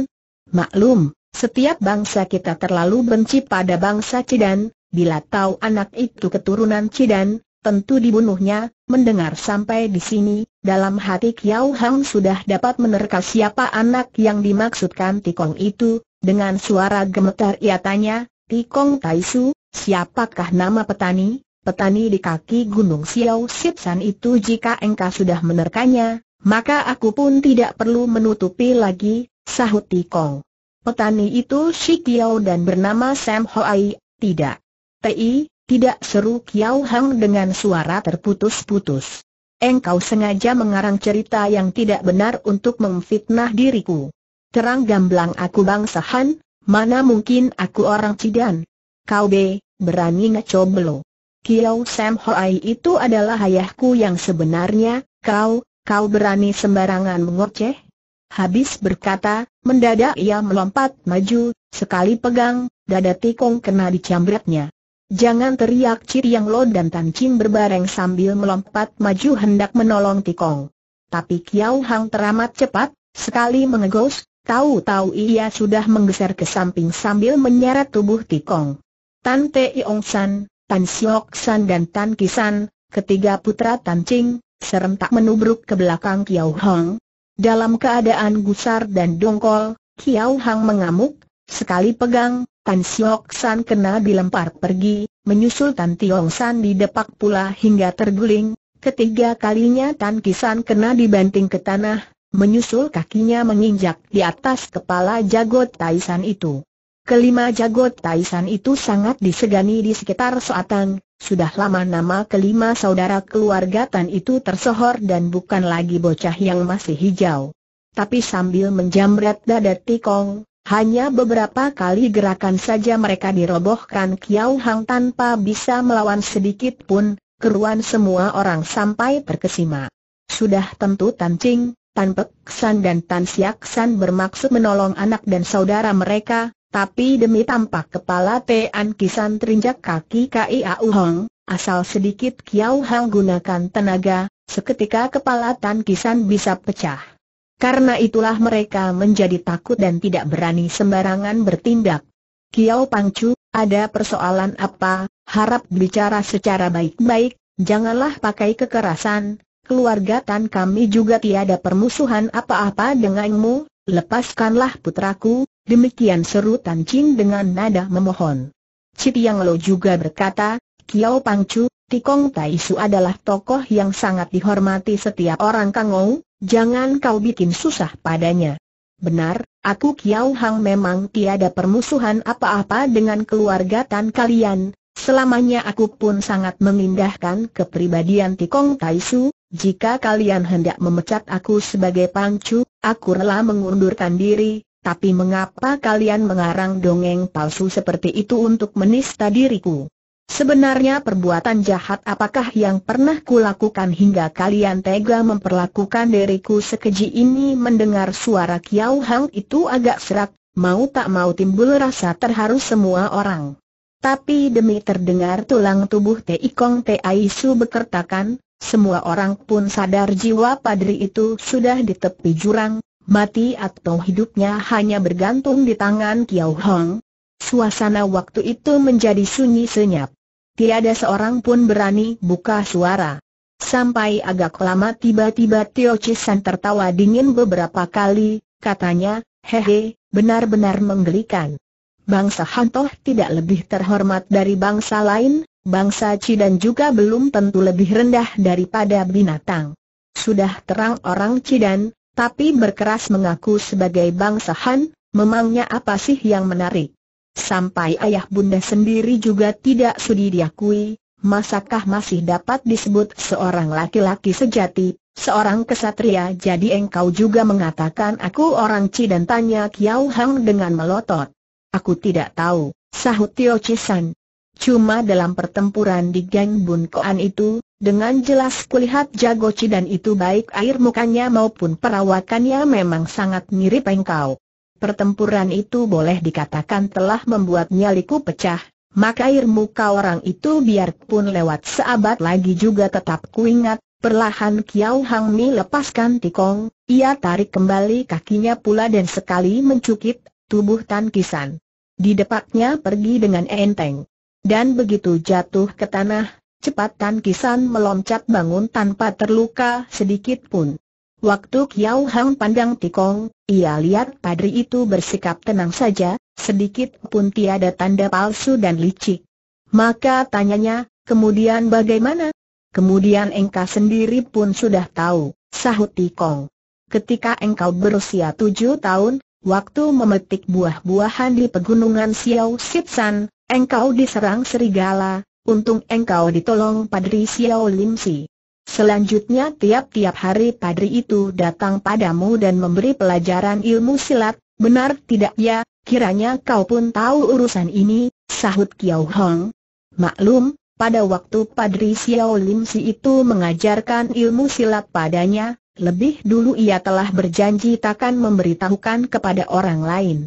Maklum, setiap bangsa kita terlalu benci pada bangsa Cidan, bila tahu anak itu keturunan Cidan, tentu dibunuhnya, mendengar sampai di sini, dalam hati Kiao Hang sudah dapat menerka siapa anak yang dimaksudkan Tikong itu, dengan suara gemetar ia tanya, Tikong Taisu, Siapakah nama petani? Petani di kaki Gunung Xiao Sipsan itu jika engkau sudah menerkanya, maka aku pun tidak perlu menutupi lagi, sahut Tikong. Petani itu si Kiao dan bernama Sam Hoai, tidak. Ti, tidak seru Kiao Hang dengan suara terputus-putus. Engkau sengaja mengarang cerita yang tidak benar untuk memfitnah diriku. Terang gamblang aku bangsahan, mana mungkin aku orang Cidan. Kau B, berani ngecoblo. Kiao Sam Hoai itu adalah ayahku yang sebenarnya, kau, kau berani sembarangan mengoceh? Habis berkata, mendadak ia melompat maju, sekali pegang, dada tikung kena dicambretnya. Jangan teriak Ciri Yang Lo dan Tan Ching berbareng sambil melompat maju hendak menolong tikung. Tapi Kiao Hang teramat cepat, sekali mengegos, tahu-tahu ia sudah menggeser ke samping sambil menyeret tubuh tikung. Tan Teong San, Tan Siok San dan Tan Kisan, ketiga putra Tan Ching, serentak menubruk ke belakang Kiao Hong. Dalam keadaan gusar dan dongkol, Kiao Hang mengamuk, sekali pegang, Tan Siok San kena dilempar pergi, menyusul Tan Tiong San didepak pula hingga terguling, ketiga kalinya Tan Kisan kena dibanting ke tanah, menyusul kakinya menginjak di atas kepala jago Taisan itu. Kelima jago Taisan itu sangat disegani di sekitar Soatang, sudah lama nama kelima saudara keluarga Tan itu tersohor dan bukan lagi bocah yang masih hijau. Tapi sambil menjamret dada Tikong, hanya beberapa kali gerakan saja mereka dirobohkan Kiau Hang tanpa bisa melawan sedikit pun, keruan semua orang sampai terkesima. Sudah tentu Tan Ching, Tan Pek San dan Tan Siak San bermaksud menolong anak dan saudara mereka, tapi demi tampak kepala Tian Kisan terinjak kaki Kiau Hong, asal sedikit Kiau Hong gunakan tenaga, seketika kepala Tan Kisan bisa pecah. Karena itulah mereka menjadi takut dan tidak berani sembarangan bertindak. Kiau Pangcu, ada persoalan apa? Harap bicara secara baik-baik, janganlah pakai kekerasan. Keluarga Tan kami juga tiada permusuhan apa-apa denganmu, lepaskanlah putraku, Demikian seru Tan Cing dengan nada memohon. Cip Yang Lo juga berkata, Kiao Pangcu, Tikong Tai Su adalah tokoh yang sangat dihormati setiap orang Kangou, jangan kau bikin susah padanya. Benar, aku Kiao Hang memang tiada permusuhan apa-apa dengan keluarga Tan kalian, Selamanya aku pun sangat mengindahkan kepribadian Tikong Taisu, jika kalian hendak memecat aku sebagai pangcu, aku rela mengundurkan diri, tapi mengapa kalian mengarang dongeng palsu seperti itu untuk menista diriku? Sebenarnya perbuatan jahat apakah yang pernah kulakukan hingga kalian tega memperlakukan diriku sekeji ini mendengar suara Kiau Hang itu agak serak, mau tak mau timbul rasa terharu semua orang. Tapi demi terdengar tulang tubuh Tei Kong Tei Su bekertakan, semua orang pun sadar jiwa padri itu sudah di tepi jurang, Mati atau hidupnya hanya bergantung di tangan Kiao Hong. Suasana waktu itu menjadi sunyi senyap. Tiada seorang pun berani buka suara. Sampai agak lama tiba-tiba Tio Chisan tertawa dingin beberapa kali, katanya, hehe, benar-benar menggelikan. Bangsa Hantoh tidak lebih terhormat dari bangsa lain, bangsa Cidan juga belum tentu lebih rendah daripada binatang. Sudah terang orang Cidan, tapi berkeras mengaku sebagai bangsa Han, memangnya apa sih yang menarik? Sampai ayah bunda sendiri juga tidak sudi diakui, masakah masih dapat disebut seorang laki-laki sejati, seorang kesatria jadi engkau juga mengatakan aku orang Ci dan tanya Kiao Hang dengan melotot. Aku tidak tahu, sahut Tio Cisan. Cuma dalam pertempuran di Gang Bun Koan itu, dengan jelas kulihat jago dan itu baik air mukanya maupun perawakannya memang sangat mirip engkau. Pertempuran itu boleh dikatakan telah membuat nyaliku pecah, maka air muka orang itu biarpun lewat seabad lagi juga tetap kuingat, perlahan Kiao Hang Mi lepaskan tikong, ia tarik kembali kakinya pula dan sekali mencukit tubuh Tan Kisan. depannya pergi dengan enteng. Dan begitu jatuh ke tanah, Cepat Tan Kisan meloncat bangun tanpa terluka sedikit pun. Waktu Kiao Hang pandang Tikong, ia lihat padri itu bersikap tenang saja, sedikit pun tiada tanda palsu dan licik. Maka tanyanya, kemudian bagaimana? Kemudian engkau sendiri pun sudah tahu, sahut Tikong. Ketika engkau berusia tujuh tahun, waktu memetik buah-buahan di pegunungan Xiao Sitsan, engkau diserang serigala, Untung engkau ditolong Padri Xiao Lim Si. Selanjutnya tiap-tiap hari Padri itu datang padamu dan memberi pelajaran ilmu silat, benar tidak ya? Kiranya kau pun tahu urusan ini, sahut Kiao Hong. Maklum, pada waktu Padri Xiao Lim Si itu mengajarkan ilmu silat padanya, lebih dulu ia telah berjanji takkan memberitahukan kepada orang lain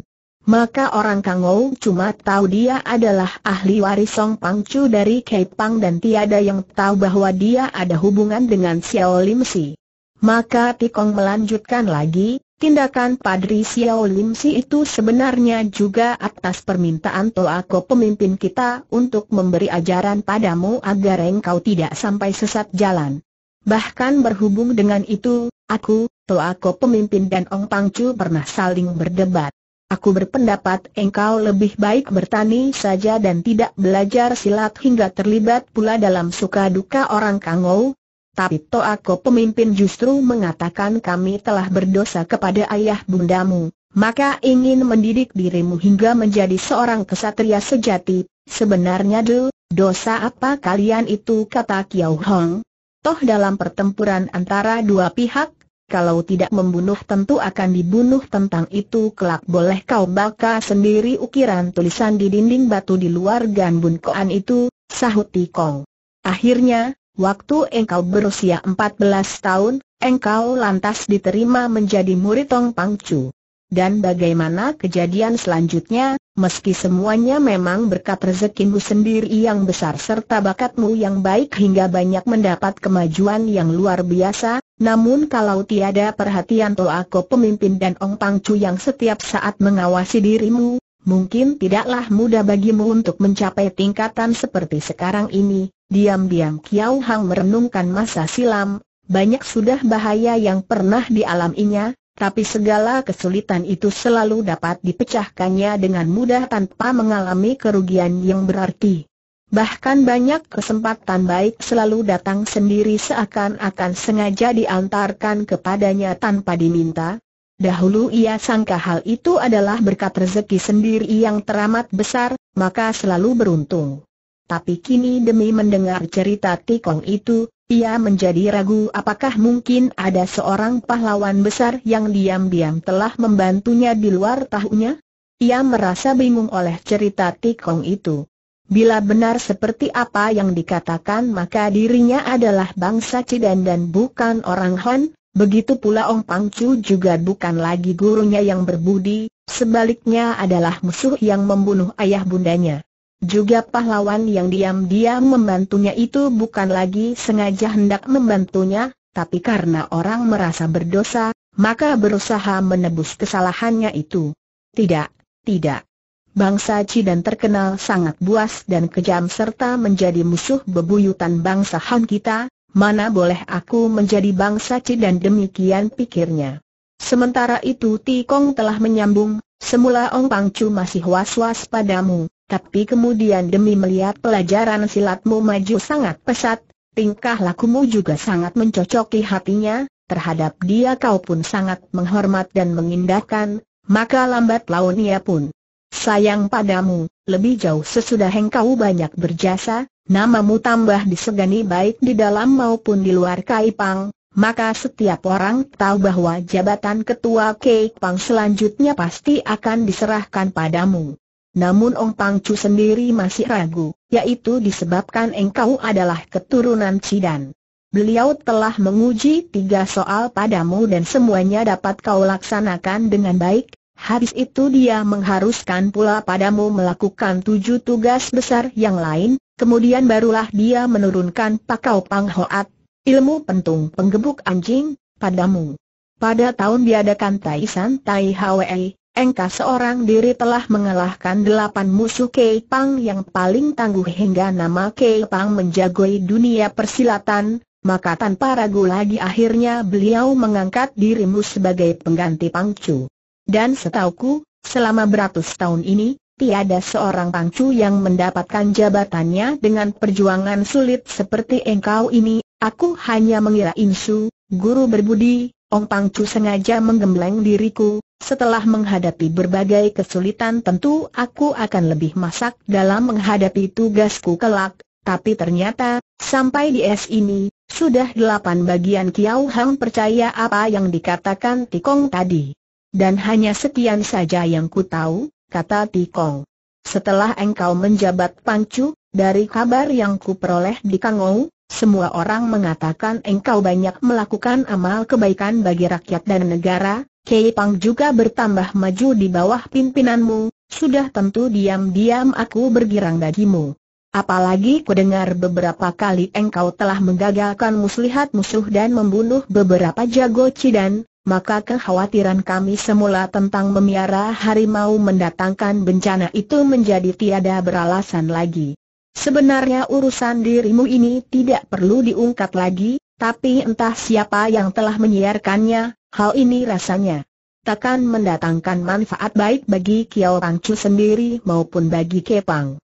maka orang Kangou cuma tahu dia adalah ahli waris Song Pangcu dari Kepang dan tiada yang tahu bahwa dia ada hubungan dengan Xiao Lim Si. Maka Tikong melanjutkan lagi, tindakan Padri Xiao Lim Si itu sebenarnya juga atas permintaan Toako pemimpin kita untuk memberi ajaran padamu agar engkau tidak sampai sesat jalan. Bahkan berhubung dengan itu, aku, Toako pemimpin dan Ong Pangcu pernah saling berdebat. Aku berpendapat engkau lebih baik bertani saja dan tidak belajar silat hingga terlibat pula dalam suka duka orang Kangou. Tapi aku pemimpin justru mengatakan kami telah berdosa kepada ayah bundamu, maka ingin mendidik dirimu hingga menjadi seorang kesatria sejati. Sebenarnya de, dosa apa kalian itu kata Kiao Hong? Toh dalam pertempuran antara dua pihak, kalau tidak membunuh tentu akan dibunuh tentang itu kelak boleh kau baka sendiri ukiran tulisan di dinding batu di luar Ganbun Koan itu, sahut Tikong. Akhirnya, waktu engkau berusia 14 tahun, engkau lantas diterima menjadi murid Tong Pangcu. Dan bagaimana kejadian selanjutnya, meski semuanya memang berkat rezekimu sendiri yang besar serta bakatmu yang baik hingga banyak mendapat kemajuan yang luar biasa, namun kalau tiada perhatian Ko pemimpin dan Ong Pang Chu yang setiap saat mengawasi dirimu, mungkin tidaklah mudah bagimu untuk mencapai tingkatan seperti sekarang ini. Diam-diam Kiao Hang merenungkan masa silam, banyak sudah bahaya yang pernah dialaminya, tapi segala kesulitan itu selalu dapat dipecahkannya dengan mudah tanpa mengalami kerugian yang berarti. Bahkan banyak kesempatan baik selalu datang sendiri seakan-akan sengaja diantarkan kepadanya tanpa diminta. Dahulu ia sangka hal itu adalah berkat rezeki sendiri yang teramat besar, maka selalu beruntung. Tapi kini demi mendengar cerita Tikong itu, ia menjadi ragu apakah mungkin ada seorang pahlawan besar yang diam-diam telah membantunya di luar tahunya? Ia merasa bingung oleh cerita Tikong itu. Bila benar seperti apa yang dikatakan maka dirinya adalah bangsa Cidan dan bukan orang Han, begitu pula Ong Pangcu juga bukan lagi gurunya yang berbudi, sebaliknya adalah musuh yang membunuh ayah bundanya. Juga pahlawan yang diam-diam membantunya itu bukan lagi sengaja hendak membantunya, tapi karena orang merasa berdosa, maka berusaha menebus kesalahannya itu. Tidak, tidak. Bangsa dan terkenal sangat buas dan kejam serta menjadi musuh bebuyutan bangsa Han kita, mana boleh aku menjadi bangsa dan demikian pikirnya. Sementara itu Tikong telah menyambung, semula Ong Pangcu masih was-was padamu, tapi kemudian demi melihat pelajaran silatmu maju sangat pesat, tingkah lakumu juga sangat mencocoki hatinya, terhadap dia kau pun sangat menghormat dan mengindahkan, maka lambat laun ia pun Sayang padamu, lebih jauh sesudah engkau banyak berjasa, namamu tambah disegani baik di dalam maupun di luar Kaipang, maka setiap orang tahu bahwa jabatan ketua Kaipang selanjutnya pasti akan diserahkan padamu. Namun Ong Pangcu sendiri masih ragu, yaitu disebabkan engkau adalah keturunan Cidan. Beliau telah menguji tiga soal padamu dan semuanya dapat kau laksanakan dengan baik, Habis itu dia mengharuskan pula padamu melakukan tujuh tugas besar yang lain, kemudian barulah dia menurunkan pakau panghoat, ilmu pentung penggebuk anjing, padamu. Pada tahun diadakan Taisan Tai Hwei, Engka seorang diri telah mengalahkan delapan musuh Kei Pang yang paling tangguh hingga nama Kei Pang menjagoi dunia persilatan, maka tanpa ragu lagi akhirnya beliau mengangkat dirimu sebagai pengganti Pang Chu. Dan setauku, selama beratus tahun ini, tiada seorang pangcu yang mendapatkan jabatannya dengan perjuangan sulit seperti engkau ini. Aku hanya mengira Insu, guru berbudi, Ong Pangcu sengaja menggembleng diriku, setelah menghadapi berbagai kesulitan tentu aku akan lebih masak dalam menghadapi tugasku kelak, tapi ternyata, sampai di es ini, sudah delapan bagian Kiau Hang percaya apa yang dikatakan Tikong tadi. Dan hanya sekian saja yang ku tahu, kata Tikong. Setelah engkau menjabat Pangcu, dari kabar yang ku peroleh di Kangou, semua orang mengatakan engkau banyak melakukan amal kebaikan bagi rakyat dan negara, Kei Pang juga bertambah maju di bawah pimpinanmu, sudah tentu diam-diam aku bergirang bagimu. Apalagi ku dengar beberapa kali engkau telah menggagalkan muslihat musuh dan membunuh beberapa jago cidan, maka kekhawatiran kami semula tentang memiara harimau mendatangkan bencana itu menjadi tiada beralasan lagi. Sebenarnya urusan dirimu ini tidak perlu diungkap lagi, tapi entah siapa yang telah menyiarkannya, hal ini rasanya takkan mendatangkan manfaat baik bagi Kiao Pangcu sendiri maupun bagi Kepang.